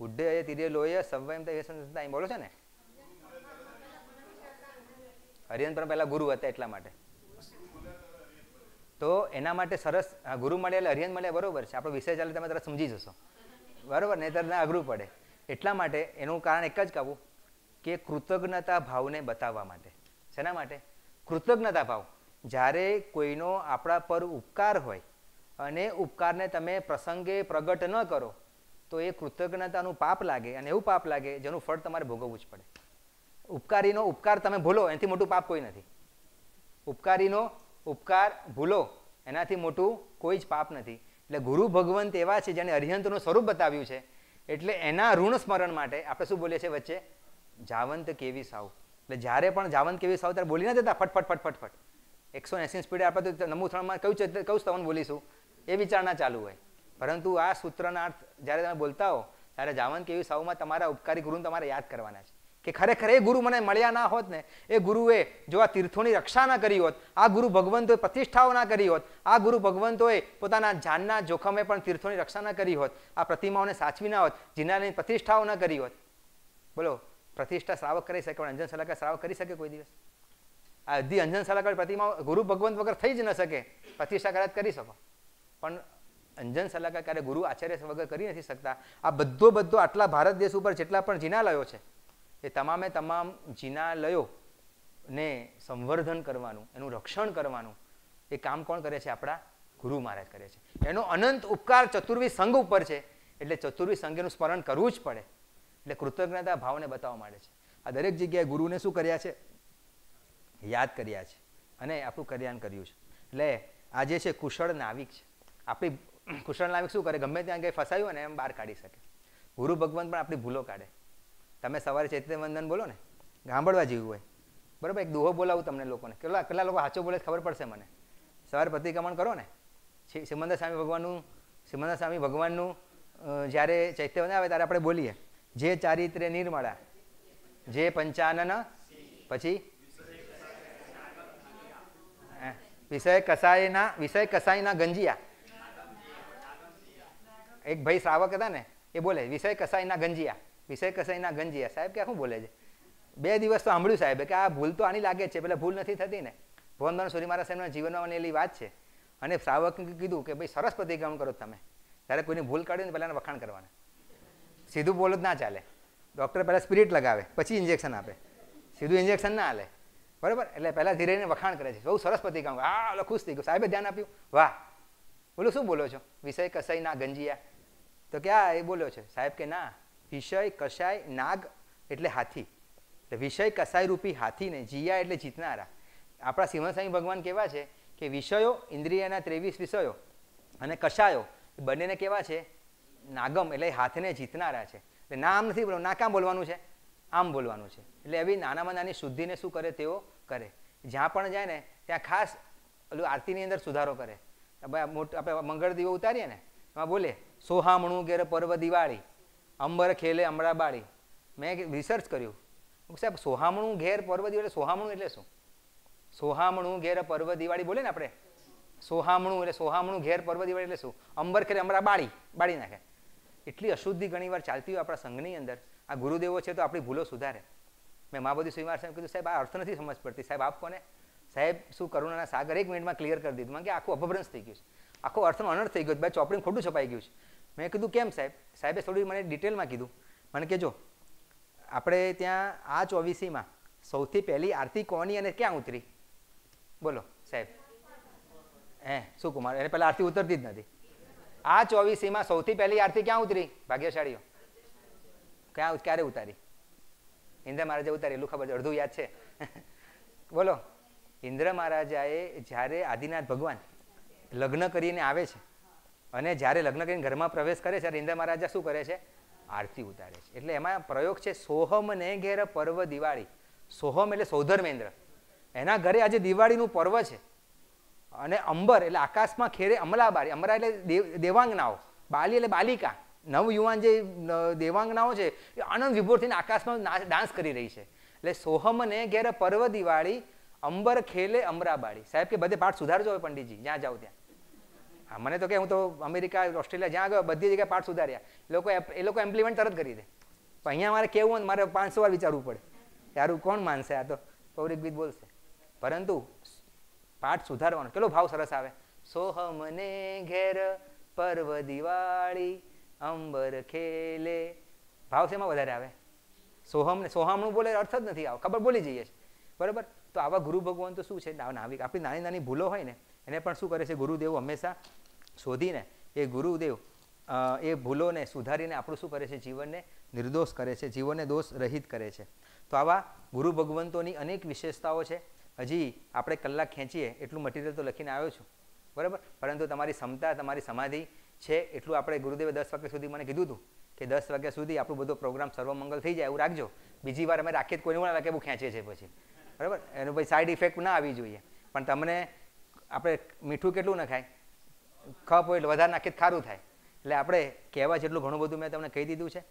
ઉડ્ડે અય તિરે લોય સવયમ તય બોલો છે ને હરિયન પર પહેલા ગુરુ હતા એટલા માટે તો એના માટે સરસ ગુરુ મળે એટલે હરિયન મળે બરોબર છે આપણો વિષય ચાલે તમે તરત સમજી જશો બરાબર નહીતર અઘરું પડે એટલા માટે એનું કારણ એક જ કહું કે કૃતજ્ઞતા ભાવને બતાવવા માટે શેના માટે કૃતજ્ઞતા ભાવ જ્યારે કોઈનો આપણા પર ઉપકાર હોય અને ઉપકારને તમે પ્રસંગે પ્રગટ ન કરો તો એ કૃતજ્ઞતાનું પાપ લાગે અને એવું પાપ લાગે જેનું ફળ તમારે ભોગવવું જ પડે ઉપકારીનો ઉપકાર તમે ભૂલો એનાથી મોટું પાપ કોઈ નથી ઉપકારીનો ઉપકાર ભૂલો એનાથી મોટું કોઈ જ પાપ નથી એટલે ગુરુ ભગવંત એવા છે જેને અરિહંતનું સ્વરૂપ બતાવ્યું છે એટલે એના ઋણ સ્મરણ માટે આપણે શું બોલીએ છીએ વચ્ચે જાવંત કેવી સાવ એટલે જ્યારે પણ જાવંત કેવી સાવ ત્યારે બોલી ના દેતા ફટફટ ફટફટ ફટ એકસો એસી સ્પીડે આપણે તો નમુ ત્રણમાં કયું કયું સ્તવન બોલીશું એ વિચારણા ચાલુ હોય પરંતુ આ સૂત્રના અર્થ જ્યારે તમે બોલતા હો ત્યારે જાવંત કેવી સાવમાં તમારા ઉપકારી ગુરુને તમારે યાદ કરવાના છે કે ખરેખર એ ગુરુ મને મળ્યા ના હોત ને એ ગુરુએ જો આ તીર્થોની રક્ષા ના કરી હોત આ ગુરુ ભગવંતોએ પ્રતિષ્ઠાઓ ના કરી હોત આ ગુરુ ભગવંતોએ પોતાના જાનના જોખમે પણ તીર્થોની રક્ષા ના કરી હોત આ પ્રતિમાઓને સાચવી ના હોત જીનાની પ્રતિષ્ઠાઓ ના કરી હોત બોલો પ્રતિષ્ઠા શ્રાવક કરી શકે પણ અંજન સલાહકાર શ્રાવક કરી શકે કોઈ દિવસ આ અધી અંજન સલાહકાર પ્રતિમા ગુરુ ભગવંત વગર થઈ જ ન શકે પ્રતિષ્ઠા કદાચ કરી શકો પણ અંજન સલાહકાર ગુરુ આચાર્ય વગર કરી નથી શકતા આ બધો બધો આટલા ભારત દેશ ઉપર જેટલા પણ જીનાલયો છે એ તમામે તમામ ને સંવર્ધન કરવાનું એનું રક્ષણ કરવાનું એ કામ કોણ કરે છે આપણા ગુરુ મહારાજ કરે છે એનો અનંત ઉપકાર ચતુર્વી સંઘ ઉપર છે એટલે ચતુર્વી સંઘનું સ્મરણ કરવું જ પડે એટલે કૃતજ્ઞતા ભાવને બતાવવા માંડે છે આ દરેક જગ્યાએ ગુરુને શું કર્યા છે યાદ કર્યા છે અને આપણું કલ્યાણ કર્યું છે એટલે આ જે છે કુશળ નાવિક છે આપણી કુશળ નાવિક શું કરે ગમે ત્યાં કંઈ ફસાયું ને એમ બહાર કાઢી શકે ગુરુ ભગવાન પણ આપણી ભૂલો કાઢે તમે સવારે ચૈત્રવંદન બોલો ને સાંભળવા જેવું હોય બરાબર એક દોહો બોલાવું તમને લોકોને કેટલા કેટલા લોકો સાચો બોલે ખબર પડશે મને સવારે પ્રતિક્રમણ કરો ને સિમંદર સ્વામી ભગવાનનું સિમંદર સ્વામી ભગવાનનું જ્યારે ચૈત્યવંદન આવે ત્યારે આપણે બોલીએ જે ચારિત્ર્ય નિર્મળા જે પંચાનન પછી વિષય કસાયના વિષય કસાયના ગંજિયા એક ભાઈ શ્રાવક હતા ને એ બોલે વિષય કસાયના ગંજિયા વિષય કસાઈના ગંજીયા સાહેબ કે શું બોલે છે બે દિવસ તો સાંભળ્યું સાહેબ કે આ ભૂલ તો આની લાગે છે પેલા ભૂલ નથી થતી ને ભવનદાન સૂર્ય મહારાજ સાહેબના જીવનમાં બનેલી વાત છે અને શ્રાવક કીધું કે ભાઈ સરસ પ્રતિક્રમણ કરો તમે ત્યારે કોઈની ભૂલ કાઢી ને પહેલાં વખાણ કરવાના સીધું બોલો જ ના ચાલે ડૉક્ટર પહેલાં સ્પિરિટ લગાવે પછી ઇન્જેક્શન આપે સીધું ઇન્જેક્શન ના હાલે બરાબર એટલે પહેલાં ધીરેને વખાણ કરે છે બહુ સરસ પ્રતિક્રમણ આ ઓલો ખુશ થઈ ગયો સાહેબે ધ્યાન આપ્યું વાહ બોલો શું બોલો છો વિષય કસાઈ ના ગંજીયા તો ક્યાં એ બોલ્યો છે સાહેબ કે ના વિષય કશાય નાગ એટલે હાથી એટલે વિષય કસાયરૂપી હાથીને જીયા એટલે જીતનારા આપણા સિંહસાઈ ભગવાન કેવા છે કે વિષયો ઇન્દ્રિયના ત્રેવીસ વિષયો અને કશાયો બંનેને કેવા છે નાગમ એટલે હાથને જીતનારા છે એટલે નામ નથી બોલવાનું ના કામ બોલવાનું છે આમ બોલવાનું છે એટલે એવી નાનામાં નાની શુદ્ધિને શું કરે તેઓ કરે જ્યાં પણ જાય ને ત્યાં ખાસ ઓલું આરતીની અંદર સુધારો કરે આપણે મંગળ દીવો ઉતારીએ ને એમાં બોલે સોહામણું ઘેર પર્વ દિવાળી અંબર ખેલે અમરાબાળી મેં રિસર્ચ કર્યું સાહેબ સોહામણું ઘેર પર્વ દિવાળી સોહામણું એટલે શું સોહામણું ઘેર પર્વ દિવાળી બોલે ને આપણે સોહામણું એટલે સોહામણું ઘેર પર્વ દિવાળી એટલે શું અંબર ખેલે અમરા બાળી બાળી નાખે એટલી અશુદ્ધિ ઘણી વાર ચાલતી હોય આપણા સંઘની અંદર આ ગુરુદેવો છે તો આપણી ભૂલો સુધારે મેં મા બધી સુવિમાર સાહેબ કીધું સાહેબ આ અર્થ નથી સમજ પડતી સાહેબ આપ કોને સાહેબ શું કરુણાના સાગર એક મિનિટમાં ક્લિયર કરી દીધું કે આખું અપભ્રંશ થઈ ગયું છે આખો અર્થનો અનર્થ થઈ ગયો છે ભાઈ ચોપડીમાં ખોટું છપાઈ ગયું છે મેં કીધું કેમ સાહેબ સાહેબે થોડી મને ડિટેલમાં કીધું મને કહેજો આપણે ત્યાં આ ચોવીસીમાં સૌથી પહેલી આરતી કોની અને ક્યાં ઉતરી બોલો સાહેબ હે શું કુમાર એને પહેલાં આરતી ઉતરતી જ નથી આ ચોવીસીમાં સૌથી પહેલી આરતી ક્યાં ઉતરી ભાગ્યશાળીઓ ક્યાં ક્યારે ઉતારી ઇન્દ્ર મહારાજે ઉતારી એટલું ખબર અડધું યાદ છે (laughs) બોલો ઇન્દ્ર મહારાજાએ જ્યારે આદિનાથ ભગવાન લગ્ન કરીને આવે છે અને જ્યારે લગ્ન કરીને ઘરમાં પ્રવેશ કરે છે ત્યારે ઇન્દ્ર મહારાજા શું કરે છે આરતી ઉતારે છે એટલે એમાં પ્રયોગ છે સોહમ ને ઘેર પર્વ દિવાળી સોહમ એટલે સૌધર્મેન્દ્ર એના ઘરે આજે દિવાળીનું પર્વ છે અને અંબર એટલે આકાશમાં ખેરે અમલાબારી અમરા એટલે દેવાંગનાઓ બાલી એટલે બાલિકા નવયુવાન જે દેવાંગનાઓ છે એ આનંદ વિભોર થઈને આકાશમાં ડાન્સ કરી રહી છે એટલે સોહમ ને ઘેર પર્વ દિવાળી અંબર ખેલે અમરાબાળી સાહેબ કે બધે પાઠ સુધારજો હવે પંડિતજી જ્યાં જાઓ ત્યાં મને તો કે હું તો અમેરિકા ઓસ્ટ્રેલિયા જ્યાં ગયો બધી જગ્યાએ પાઠ સુધાર્યા લોકો એ લોકો એમ્પ્લિમેન્ટ તરત કરી દે પણ અહીંયા મારે કેવું હોય મારે પાંચસો વાર વિચારવું પડે તારું કોણ માનશે આ તો પૌરિક ગીત બોલશે પરંતુ પાઠ સુધારવાનો કેટલો ભાવ સરસ આવે સોહ મને ઘેર પર્વ દિવાળી અંબર ખેલે ભાવ શેમાં વધારે આવે સોહમ ને સોહમનું બોલે અર્થ જ નથી આવો ખબર બોલી જઈએ છે બરાબર તો આવા ગુરુ ભગવાન તો શું છે નાવિક આપણી નાની નાની ભૂલો હોય ને એને પણ શું કરે છે ગુરુદેવ હંમેશા શોધીને એ ગુરુદેવ એ ભૂલોને સુધારીને આપણું શું કરે છે જીવનને નિર્દોષ કરે છે જીવનને દોષ રહિત કરે છે તો આવા ગુરુ ભગવંતોની અનેક વિશેષતાઓ છે હજી આપણે કલાક ખેંચીએ એટલું મટીરિયલ તો લખીને આવ્યો છું બરાબર પરંતુ તમારી ક્ષમતા તમારી સમાધિ છે એટલું આપણે ગુરુદેવે દસ વાગ્યા સુધી મને કીધું હતું કે દસ વાગ્યા સુધી આપણો બધો પ્રોગ્રામ સર્વમંગલ થઈ જાય એવું રાખજો બીજી વાર અમે રાખીએ કોઈ કોઈને લાગે એવું ખેંચે છે પછી બરાબર એનું પછી સાઈડ ઇફેક્ટ ના આવી જોઈએ પણ તમને આપણે મીઠું કેટલું નખાય ખ એટલે વધારે નાખીએ ખારું થાય એટલે આપણે કહેવા જેટલું ઘણું બધું મેં તમને કહી દીધું છે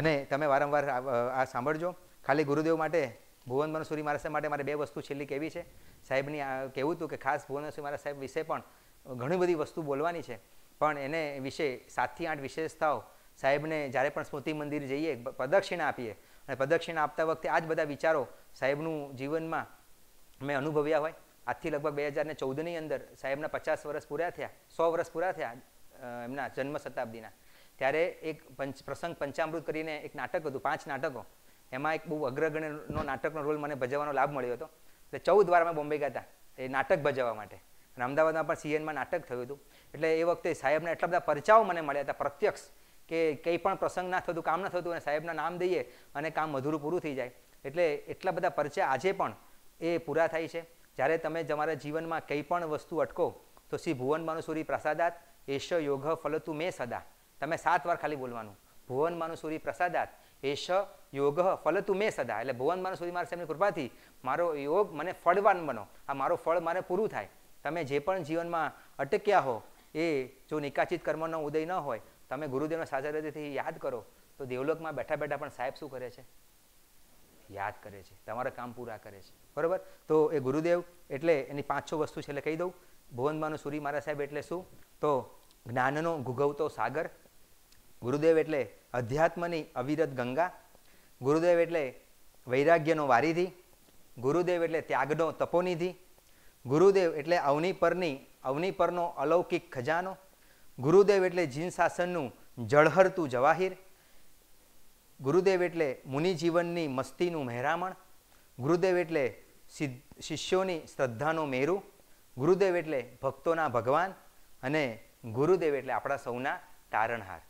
અને તમે વારંવાર આ સાંભળજો ખાલી ગુરુદેવ માટે ભુવન મનસુરી મહારાજ માટે મારે બે વસ્તુ છેલ્લી કેવી છે સાહેબની કહેવું હતું કે ખાસ ભુવન મનસુરી મહારાજ સાહેબ વિશે પણ ઘણી બધી વસ્તુ બોલવાની છે પણ એને વિશે સાતથી આઠ વિશેષતાઓ સાહેબને જ્યારે પણ સ્મૃતિ મંદિર જઈએ પ્રદક્ષિણા આપીએ અને પ્રદક્ષિણા આપતા વખતે આ જ બધા વિચારો સાહેબનું જીવનમાં મેં અનુભવ્યા હોય આજથી લગભગ બે હજાર ને ચૌદની અંદર સાહેબના પચાસ વર્ષ પૂરા થયા સો વર્ષ પૂરા થયા એમના જન્મ શતાબ્દીના ત્યારે એક પંચ પ્રસંગ પંચામૃત કરીને એક નાટક હતું પાંચ નાટકો એમાં એક બહુ અગ્રગણ્યનો નાટકનો રોલ મને ભજવવાનો લાભ મળ્યો હતો એટલે ચૌદ વાર અમે બોમ્બે ગયા હતા એ નાટક ભજવવા માટે અને અમદાવાદમાં પણ સીએનમાં નાટક થયું હતું એટલે એ વખતે સાહેબના એટલા બધા પરચાઓ મને મળ્યા હતા પ્રત્યક્ષ કે કંઈ પણ પ્રસંગ ના થતું કામ ના થતું અને સાહેબના નામ દઈએ અને કામ મધુરું પૂરું થઈ જાય એટલે એટલા બધા પરચા આજે પણ એ પૂરા થાય છે જ્યારે તમે તમારા જીવનમાં કંઈ પણ વસ્તુ અટકો તો શ્રી ભુવન માનુસુરી પ્રસાદાત એશ યોગ ફલતુ મેં સદા તમે સાત વાર ખાલી બોલવાનું ભુવન માનુસુરી પ્રસાદાત એશ યોગ ફલતુ મેં સદા એટલે ભુવન માનુસુરી મારા સાહેબની કૃપાથી મારો યોગ મને ફળવાન બનો આ મારો ફળ મારે પૂરું થાય તમે જે પણ જીવનમાં અટક્યા હો એ જો નિકાચિત કર્મનો ઉદય ન હોય તમે ગુરુદેવના સાચા હૃદયથી યાદ કરો તો દેવલોકમાં બેઠા બેઠા પણ સાહેબ શું કરે છે યાદ કરે છે તમારા કામ પૂરા કરે છે બરાબર તો એ ગુરુદેવ એટલે એની પાંચ છ વસ્તુ છે કહી દઉં ભુવનમાનો સૂરી મારા સાહેબ એટલે શું તો જ્ઞાનનો ગુગવતો સાગર ગુરુદેવ એટલે અધ્યાત્મની અવિરત ગંગા ગુરુદેવ એટલે વૈરાગ્યનો વારિધિ ગુરુદેવ એટલે ત્યાગનો તપોનિધિ ગુરુદેવ એટલે અવની પરની અવની પરનો અલૌકિક ખજાનો ગુરુદેવ એટલે જીન શાસનનું જળહરતું જવાહીર ગુરુદેવ એટલે મુનિ જીવનની મસ્તીનું મહેરામણ ગુરુદેવ એટલે શિષ્યોની શ્રદ્ધાનો મેરુ ગુરુદેવ એટલે ભક્તોના ભગવાન અને ગુરુદેવ એટલે આપણા સૌના તારણહાર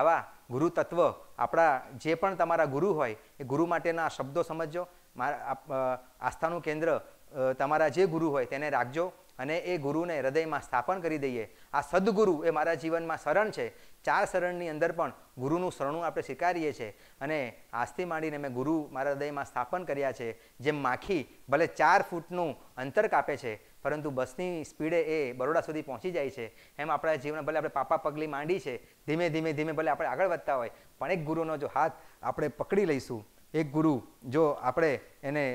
આવા ગુરુ તત્વ આપણા જે પણ તમારા ગુરુ હોય એ ગુરુ માટેના શબ્દો સમજો મારા આસ્થાનું કેન્દ્ર તમારા જે ગુરુ હોય તેને રાખજો અને એ ગુરુને હૃદયમાં સ્થાપન કરી દઈએ આ સદગુરુ એ મારા જીવનમાં શરણ છે ચાર શરણની અંદર પણ ગુરુનું શરણું આપણે સ્વીકારીએ છીએ અને આજથી માંડીને મેં ગુરુ મારા હૃદયમાં સ્થાપન કર્યા છે જેમ માખી ભલે ચાર ફૂટનું અંતર કાપે છે પરંતુ બસની સ્પીડે એ બરોડા સુધી પહોંચી જાય છે એમ આપણા જીવન ભલે આપણે પાપા પગલી માંડી છે ધીમે ધીમે ધીમે ભલે આપણે આગળ વધતા હોય પણ એક ગુરુનો જો હાથ આપણે પકડી લઈશું એક ગુરુ જો આપણે એને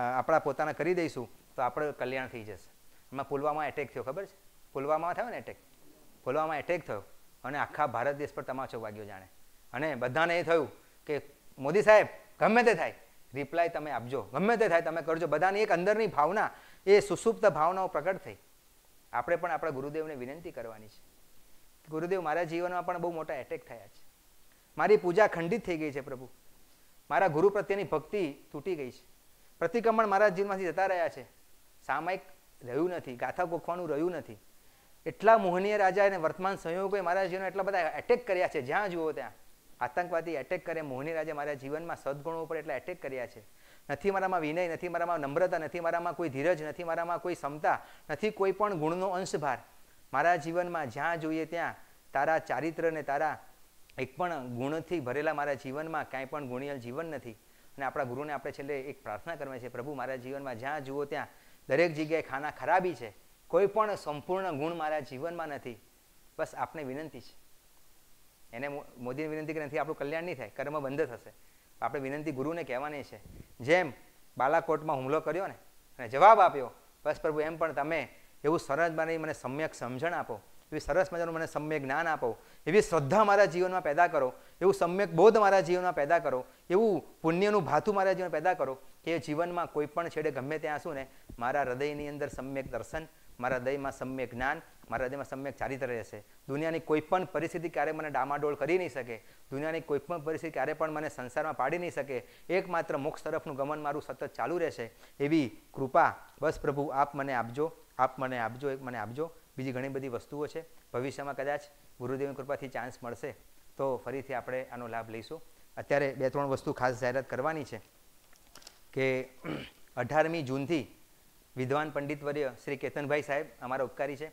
આપણા પોતાના કરી દઈશું તો આપણે કલ્યાણ થઈ જશે એમાં પુલવામા એટેક થયો ખબર છે પુલવામા થયો ને એટેક પુલવામા એટેક થયો અને આખા ભારત દેશ પર તમાચો વાગ્યો જાણે અને બધાને એ થયું કે મોદી સાહેબ ગમે તે થાય રિપ્લાય તમે આપજો ગમે તે થાય તમે કરજો બધાની એક અંદરની ભાવના એ સુસુપ્ત ભાવનાઓ પ્રગટ થઈ આપણે પણ આપણા ગુરુદેવને વિનંતી કરવાની છે ગુરુદેવ મારા જીવનમાં પણ બહુ મોટા એટેક થયા છે મારી પૂજા ખંડિત થઈ ગઈ છે પ્રભુ મારા ગુરુ પ્રત્યેની ભક્તિ તૂટી ગઈ છે પ્રતિક્રમણ મારા જીવનમાંથી જતા રહ્યા છે સામાયિક રહ્યું નથી ગાથા ગોખવાનું રહ્યું નથી એટલા મોહનીય રાજા અને વર્તમાન સંયોગો મારા જીવનમાં એટલા બધા એટેક કર્યા છે જ્યાં જુઓ ત્યાં આતંકવાદી એટેક કરે મોહની રાજા મારા જીવનમાં સદગુણો ઉપર એટલા એટેક કર્યા છે નથી મારામાં વિનય નથી મારામાં નમ્રતા નથી મારામાં કોઈ ધીરજ નથી મારામાં કોઈ ક્ષમતા નથી કોઈ પણ ગુણનો અંશભાર મારા જીવનમાં જ્યાં જોઈએ ત્યાં તારા ચારિત્ર તારા એક પણ ગુણથી ભરેલા મારા જીવનમાં કાંઈ પણ ગુણિયલ જીવન નથી અને આપણા ગુરુને આપણે છેલ્લે એક પ્રાર્થના કરવા છે પ્રભુ મારા જીવનમાં જ્યાં જુઓ ત્યાં દરેક જગ્યાએ ખાના ખરાબી છે કોઈ પણ સંપૂર્ણ ગુણ મારા જીવનમાં નથી બસ આપને વિનંતી છે એને મોદીને વિનંતી કે નથી આપણું કલ્યાણ નહીં થાય કર્મ બંધ થશે આપણે વિનંતી ગુરુને કહેવાની છે જેમ બાલાકોટમાં હુમલો કર્યો ને અને જવાબ આપ્યો બસ પ્રભુ એમ પણ તમે એવું સરળ બની મને સમ્યક સમજણ આપો એવી સરસ મજાનું મને સમ્યક જ્ઞાન આપો એવી શ્રદ્ધા મારા જીવનમાં પેદા કરો એવું સમ્યક બોધ મારા જીવનમાં પેદા કરો એવું પુણ્યનું ભાથું મારા જીવન પેદા કરો કે જીવનમાં કોઈ પણ છેડે ગમે ત્યાં શું ને મારા હૃદયની અંદર સમ્યક દર્શન મારા હૃદયમાં સમ્યક જ્ઞાન મારા હૃદયમાં સમ્યક ચારિત્ર રહેશે દુનિયાની કોઈ પણ પરિસ્થિતિ ક્યારે મને ડામાડોળ કરી નહીં શકે દુનિયાની કોઈ પણ પરિસ્થિતિ ક્યારે પણ મને સંસારમાં પાડી નહીં શકે એકમાત્ર મોક્ષ તરફનું ગમન મારું સતત ચાલુ રહેશે એવી કૃપા બસ પ્રભુ આપ મને આપજો આપ મને આપજો એક મને આપજો બીજી ઘણી બધી વસ્તુઓ છે ભવિષ્યમાં કદાચ ગુરુદેવની કૃપાથી ચાન્સ મળશે તો ફરીથી આપણે આનો લાભ લઈશું અત્યારે બે ત્રણ વસ્તુ ખાસ જાહેરાત કરવાની છે કે (clears throat) અઢારમી જૂનથી વિદ્વાન પંડિતવર્ય શ્રી કેતનભાઈ સાહેબ અમારા ઉપકારી છે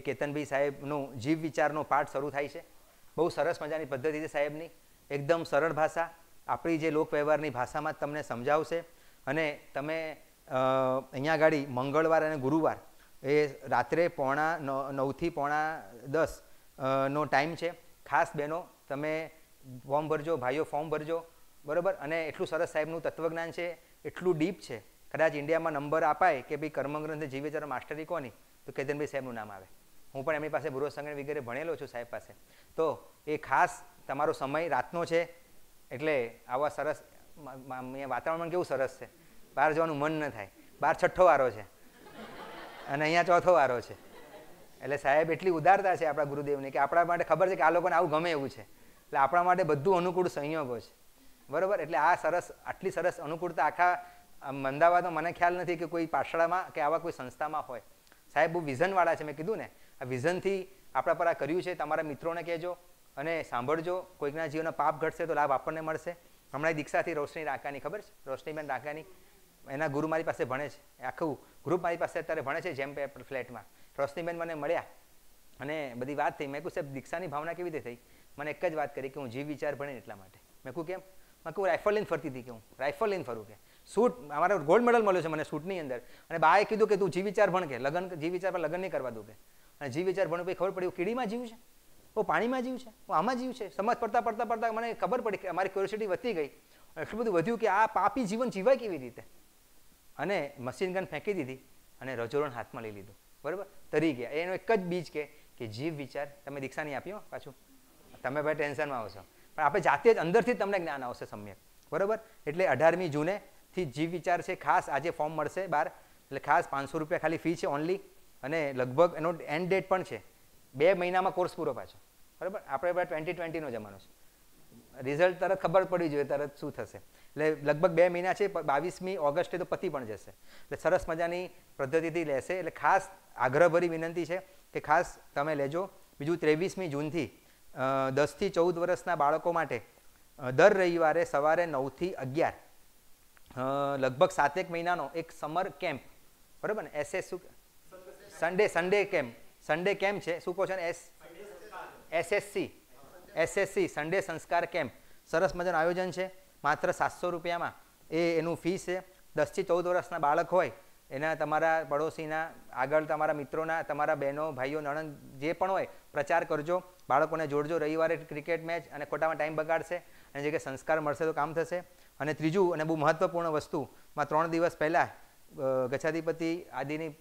એ કેતનભાઈ સાહેબનું જીવ વિચારનો પાઠ શરૂ થાય છે બહુ સરસ મજાની પદ્ધતિ છે સાહેબની એકદમ સરળ ભાષા આપણી જે લોક વ્યવહારની ભાષામાં તમને સમજાવશે અને તમે અહીંયા આગળ મંગળવાર અને ગુરુવાર એ રાત્રે પોણા નવથી પોણા દસ નો ટાઈમ છે ખાસ બહેનો તમે ફોર્મ ભરજો ભાઈઓ ફોર્મ ભરજો બરાબર અને એટલું સરસ સાહેબનું તત્વજ્ઞાન છે એટલું ડીપ છે કદાચ ઇન્ડિયામાં નંબર અપાય કે ભાઈ કર્મગ્રંથ જીવે જીવેચર માસ્ટરી કોની તો કેતનભાઈ સાહેબનું નામ આવે હું પણ એમની પાસે ભૂરો સંગણ વગેરે ભણેલો છું સાહેબ પાસે તો એ ખાસ તમારો સમય રાતનો છે એટલે આવા સરસ વાતાવરણ કેવું સરસ છે બહાર જવાનું મન ન થાય બાર છઠ્ઠો વારો છે અને અહીંયા ચોથો વારો છે એટલે સાહેબ એટલી ઉદારતા છે આપણા ગુરુદેવની કે આપણા માટે ખબર છે કે આ લોકોને આવું ગમે એવું છે એટલે આપણા માટે બધું અનુકૂળ સંયોગો છે બરાબર એટલે આ સરસ આટલી સરસ અનુકૂળતા આખા અમદાવાદમાં મને ખ્યાલ નથી કે કોઈ પાછળામાં કે આવા કોઈ સંસ્થામાં હોય સાહેબ બહુ વિઝનવાળા છે મેં કીધું ને આ વિઝનથી આપણા પર આ કર્યું છે તમારા મિત્રોને કહેજો અને સાંભળજો કોઈકના જીવનનો પાપ ઘટશે તો લાભ આપણને મળશે હમણાં દીક્ષાથી રોશની રાંકાની ખબર છે રોશનીબેન રાખવાની એના ગુરુ મારી પાસે ભણે છે આખું ગ્રુપ મારી પાસે અત્યારે ભણે છે જેમ ફ્લેટમાં રોશનીબેન મને મળ્યા અને બધી વાત થઈ મેં કહ્યું સાહેબ દીક્ષાની ભાવના કેવી રીતે થઈ મને એક જ વાત કરી કે હું જીવ વિચાર ભણે એટલા માટે મેં કહું કેમ મેં કહું રાઇફલ લઈને ફરતી હતી કે હું રાઇફલ લઈને ફરું કે શૂટ અમારે ગોલ્ડ મેડલ મળ્યો છે મને શૂટની અંદર અને બાએ કીધું કે તું જીવ વિચાર ભણ કે લગ્ન જીવ વિચાર પર લગ્ન નહીં કરવા દઉં કે અને જીવ વિચાર ભણું પછી ખબર પડી હું કીડીમાં જીવ છે હું પાણીમાં જીવ છે હું આમાં જીવ છે સમજ પડતા પડતા પડતા મને ખબર પડી કે અમારી ક્યુરિયોસિટી વધતી ગઈ એટલું બધું વધ્યું કે આ પાપી જીવન જીવાય કેવી રીતે અને મશીન ગન ફેંકી દીધી અને રજોરણ હાથમાં લઈ લીધું બરાબર તરી ગયા એનો એક જ બીજ કે કે જીવ વિચાર તમે દીક્ષા નહીં આપ્યો પાછું તમે ભાઈ ટેન્શનમાં આવશો પણ આપણે જાતે જ અંદરથી તમને જ્ઞાન આવશે સમ્યક બરાબર એટલે અઢારમી જૂનેથી જીવ વિચાર છે ખાસ આજે ફોર્મ મળશે બહાર એટલે ખાસ પાંચસો રૂપિયા ખાલી ફી છે ઓનલી અને લગભગ એનો એન્ડ ડેટ પણ છે બે મહિનામાં કોર્સ પૂરો પાછો બરાબર આપણે ટ્વેન્ટી ટ્વેન્ટીનો જમાનો છે રિઝલ્ટ તરત ખબર પડવી જોઈએ તરત શું થશે એટલે લગભગ બે મહિના છે બાવીસમી ઓગસ્ટે તો પતી પણ જશે એટલે સરસ મજાની પદ્ધતિથી લેશે એટલે ખાસ આગ્રહભરી વિનંતી છે કે ખાસ તમે લેજો બીજું ત્રેવીસમી જૂનથી દસથી ચૌદ વર્ષના બાળકો માટે દર રવિવારે સવારે નવથી અગિયાર લગભગ સાતેક મહિનાનો એક સમર કેમ્પ બરાબર ને SS Sunday Sunday camp Sunday camp છે શું કહો છો ને S SSC SSC Sunday Sanskar camp સરસ મજાનું આયોજન છે માત્ર સાતસો રૂપિયામાં એ એનું ફી છે દસથી ચૌદ વર્ષના બાળક હોય એના તમારા પડોશીના આગળ તમારા મિત્રોના તમારા બહેનો ભાઈઓ નણંદ જે પણ હોય પ્રચાર કરજો બાળકોને જોડજો રવિવારે ક્રિકેટ મેચ અને ખોટામાં ટાઈમ બગાડશે અને જે કે સંસ્કાર મળશે તો કામ થશે અને ત્રીજું અને બહુ મહત્ત્વપૂર્ણ વસ્તુમાં ત્રણ દિવસ પહેલાં ગચ્છાધિપતિ આદિની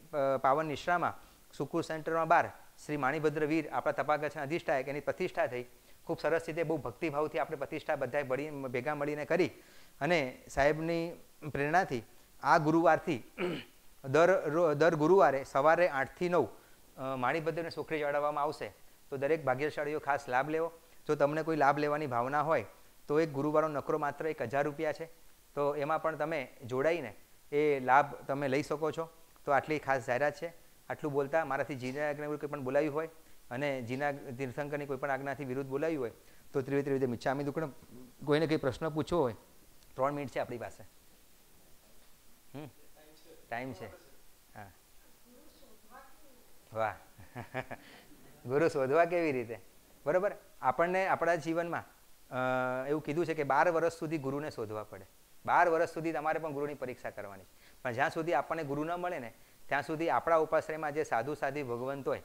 પાવન નિશ્રામાં સુકુર સેન્ટરમાં બાર શ્રી માણીભદ્ર વીર આપણા તપાગચ્છના અધિષ્ઠાયક એની પ્રતિષ્ઠા થઈ ખૂબ સરસ રીતે બહુ ભક્તિભાવથી આપણે પ્રતિષ્ઠા બધાએ બળી ભેગા મળીને કરી અને સાહેબની પ્રેરણાથી આ ગુરુવારથી (clears throat) દર દર ગુરુવારે સવારે આઠથી નવ માણીભદ્રને સુખડી ચડાવવામાં આવશે તો દરેક ભાગ્યશાળીઓ ખાસ લાભ લેવો જો તમને કોઈ લાભ લેવાની ભાવના હોય તો એક ગુરુવારનો નકરો માત્ર એક હજાર રૂપિયા છે તો એમાં પણ તમે જોડાઈને એ લાભ તમે લઈ શકો છો તો આટલી ખાસ જાહેરાત છે આટલું બોલતા મારાથી જીને કોઈ પણ બોલાવ્યું હોય અને જીના તીર્થંકરની કોઈ પણ આજ્ઞાથી વિરુદ્ધ બોલાવી હોય તો ત્રિવે રીતે મિચ્છામી દુકડમ કોઈને કંઈ પ્રશ્ન પૂછવો હોય ત્રણ મિનિટ છે આપણી પાસે ટાઈમ છે હા વાહ (laughs) ગુરુ શોધવા કેવી રીતે બરાબર આપણને આપણા જીવનમાં એવું કીધું છે કે બાર વર્ષ સુધી ગુરુને શોધવા પડે બાર વર્ષ સુધી તમારે પણ ગુરુની પરીક્ષા કરવાની છે પણ જ્યાં સુધી આપણને ગુરુ ન મળે ને ત્યાં સુધી આપણા ઉપાશ્રયમાં જે સાધુ સાધી ભગવંત હોય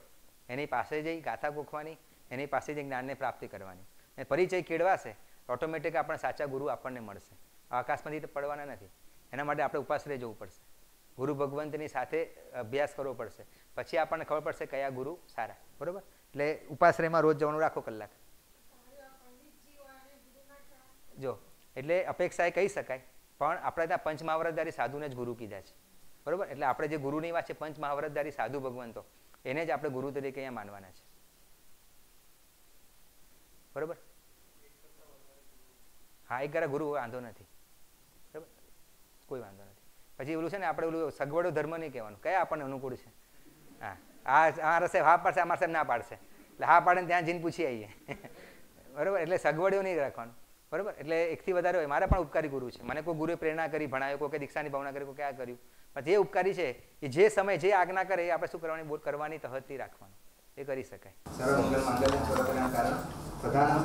એની પાસે જઈ ગાથા ગોખવાની એની પાસે જઈ જ્ઞાનને પ્રાપ્તિ કરવાની અને પરિચય કેળવાશે ઓટોમેટિક આપણે સાચા ગુરુ આપણને મળશે આકાશમાંથી પડવાના નથી એના માટે આપણે ઉપાશ્રય જવું પડશે ગુરુ ભગવંતની સાથે અભ્યાસ કરવો પડશે પછી આપણને ખબર પડશે કયા ગુરુ સારા બરાબર એટલે ઉપાશ્રયમાં રોજ જવાનું રાખો કલાક જો એટલે અપેક્ષા એ કહી શકાય પણ આપણે ત્યાં પંચ મહાવ્રતધારી સાધુને જ ગુરુ કીધા છે બરાબર એટલે આપણે જે ગુરુની વાત છે પંચ મહાવ્રતધારી સાધુ ભગવંતો એને જ આપણે ગુરુ તરીકે અહીંયા માનવાના છે બરોબર હા એક ઘરા ગુરુ વાંધો નથી બરાબર કોઈ વાંધો નથી પછી ઓલું છે ને આપણે ઓલું સગવડો ધર્મ નહીં કહેવાનું કયા આપણને અનુકૂળ છે હા આ રસે હા પાડશે અમારા સાહેબ ના પાડશે એટલે હા પાડે ત્યાં જઈને પૂછી આવીએ (laughs) બરાબર એટલે સગવડો નહીં રાખવાનું બરાબર એટલે એકથી વધારે હોય મારા પણ ઉપકારી ગુરુ છે મને કોઈ ગુરુએ પ્રેરણા કરી ભણાવ્યો કોઈ દીક્ષાની ભાવના કરી કોઈ આ કર્યું પણ જે ઉપકારી છે કે જે સમય જે આજ્ઞા કરે એ આપણે શું કરવાની બોલ કરવાની તહતી રાખવાનું એ કરી શકાય સર્વમંગલ મંગલમ પ્રધાન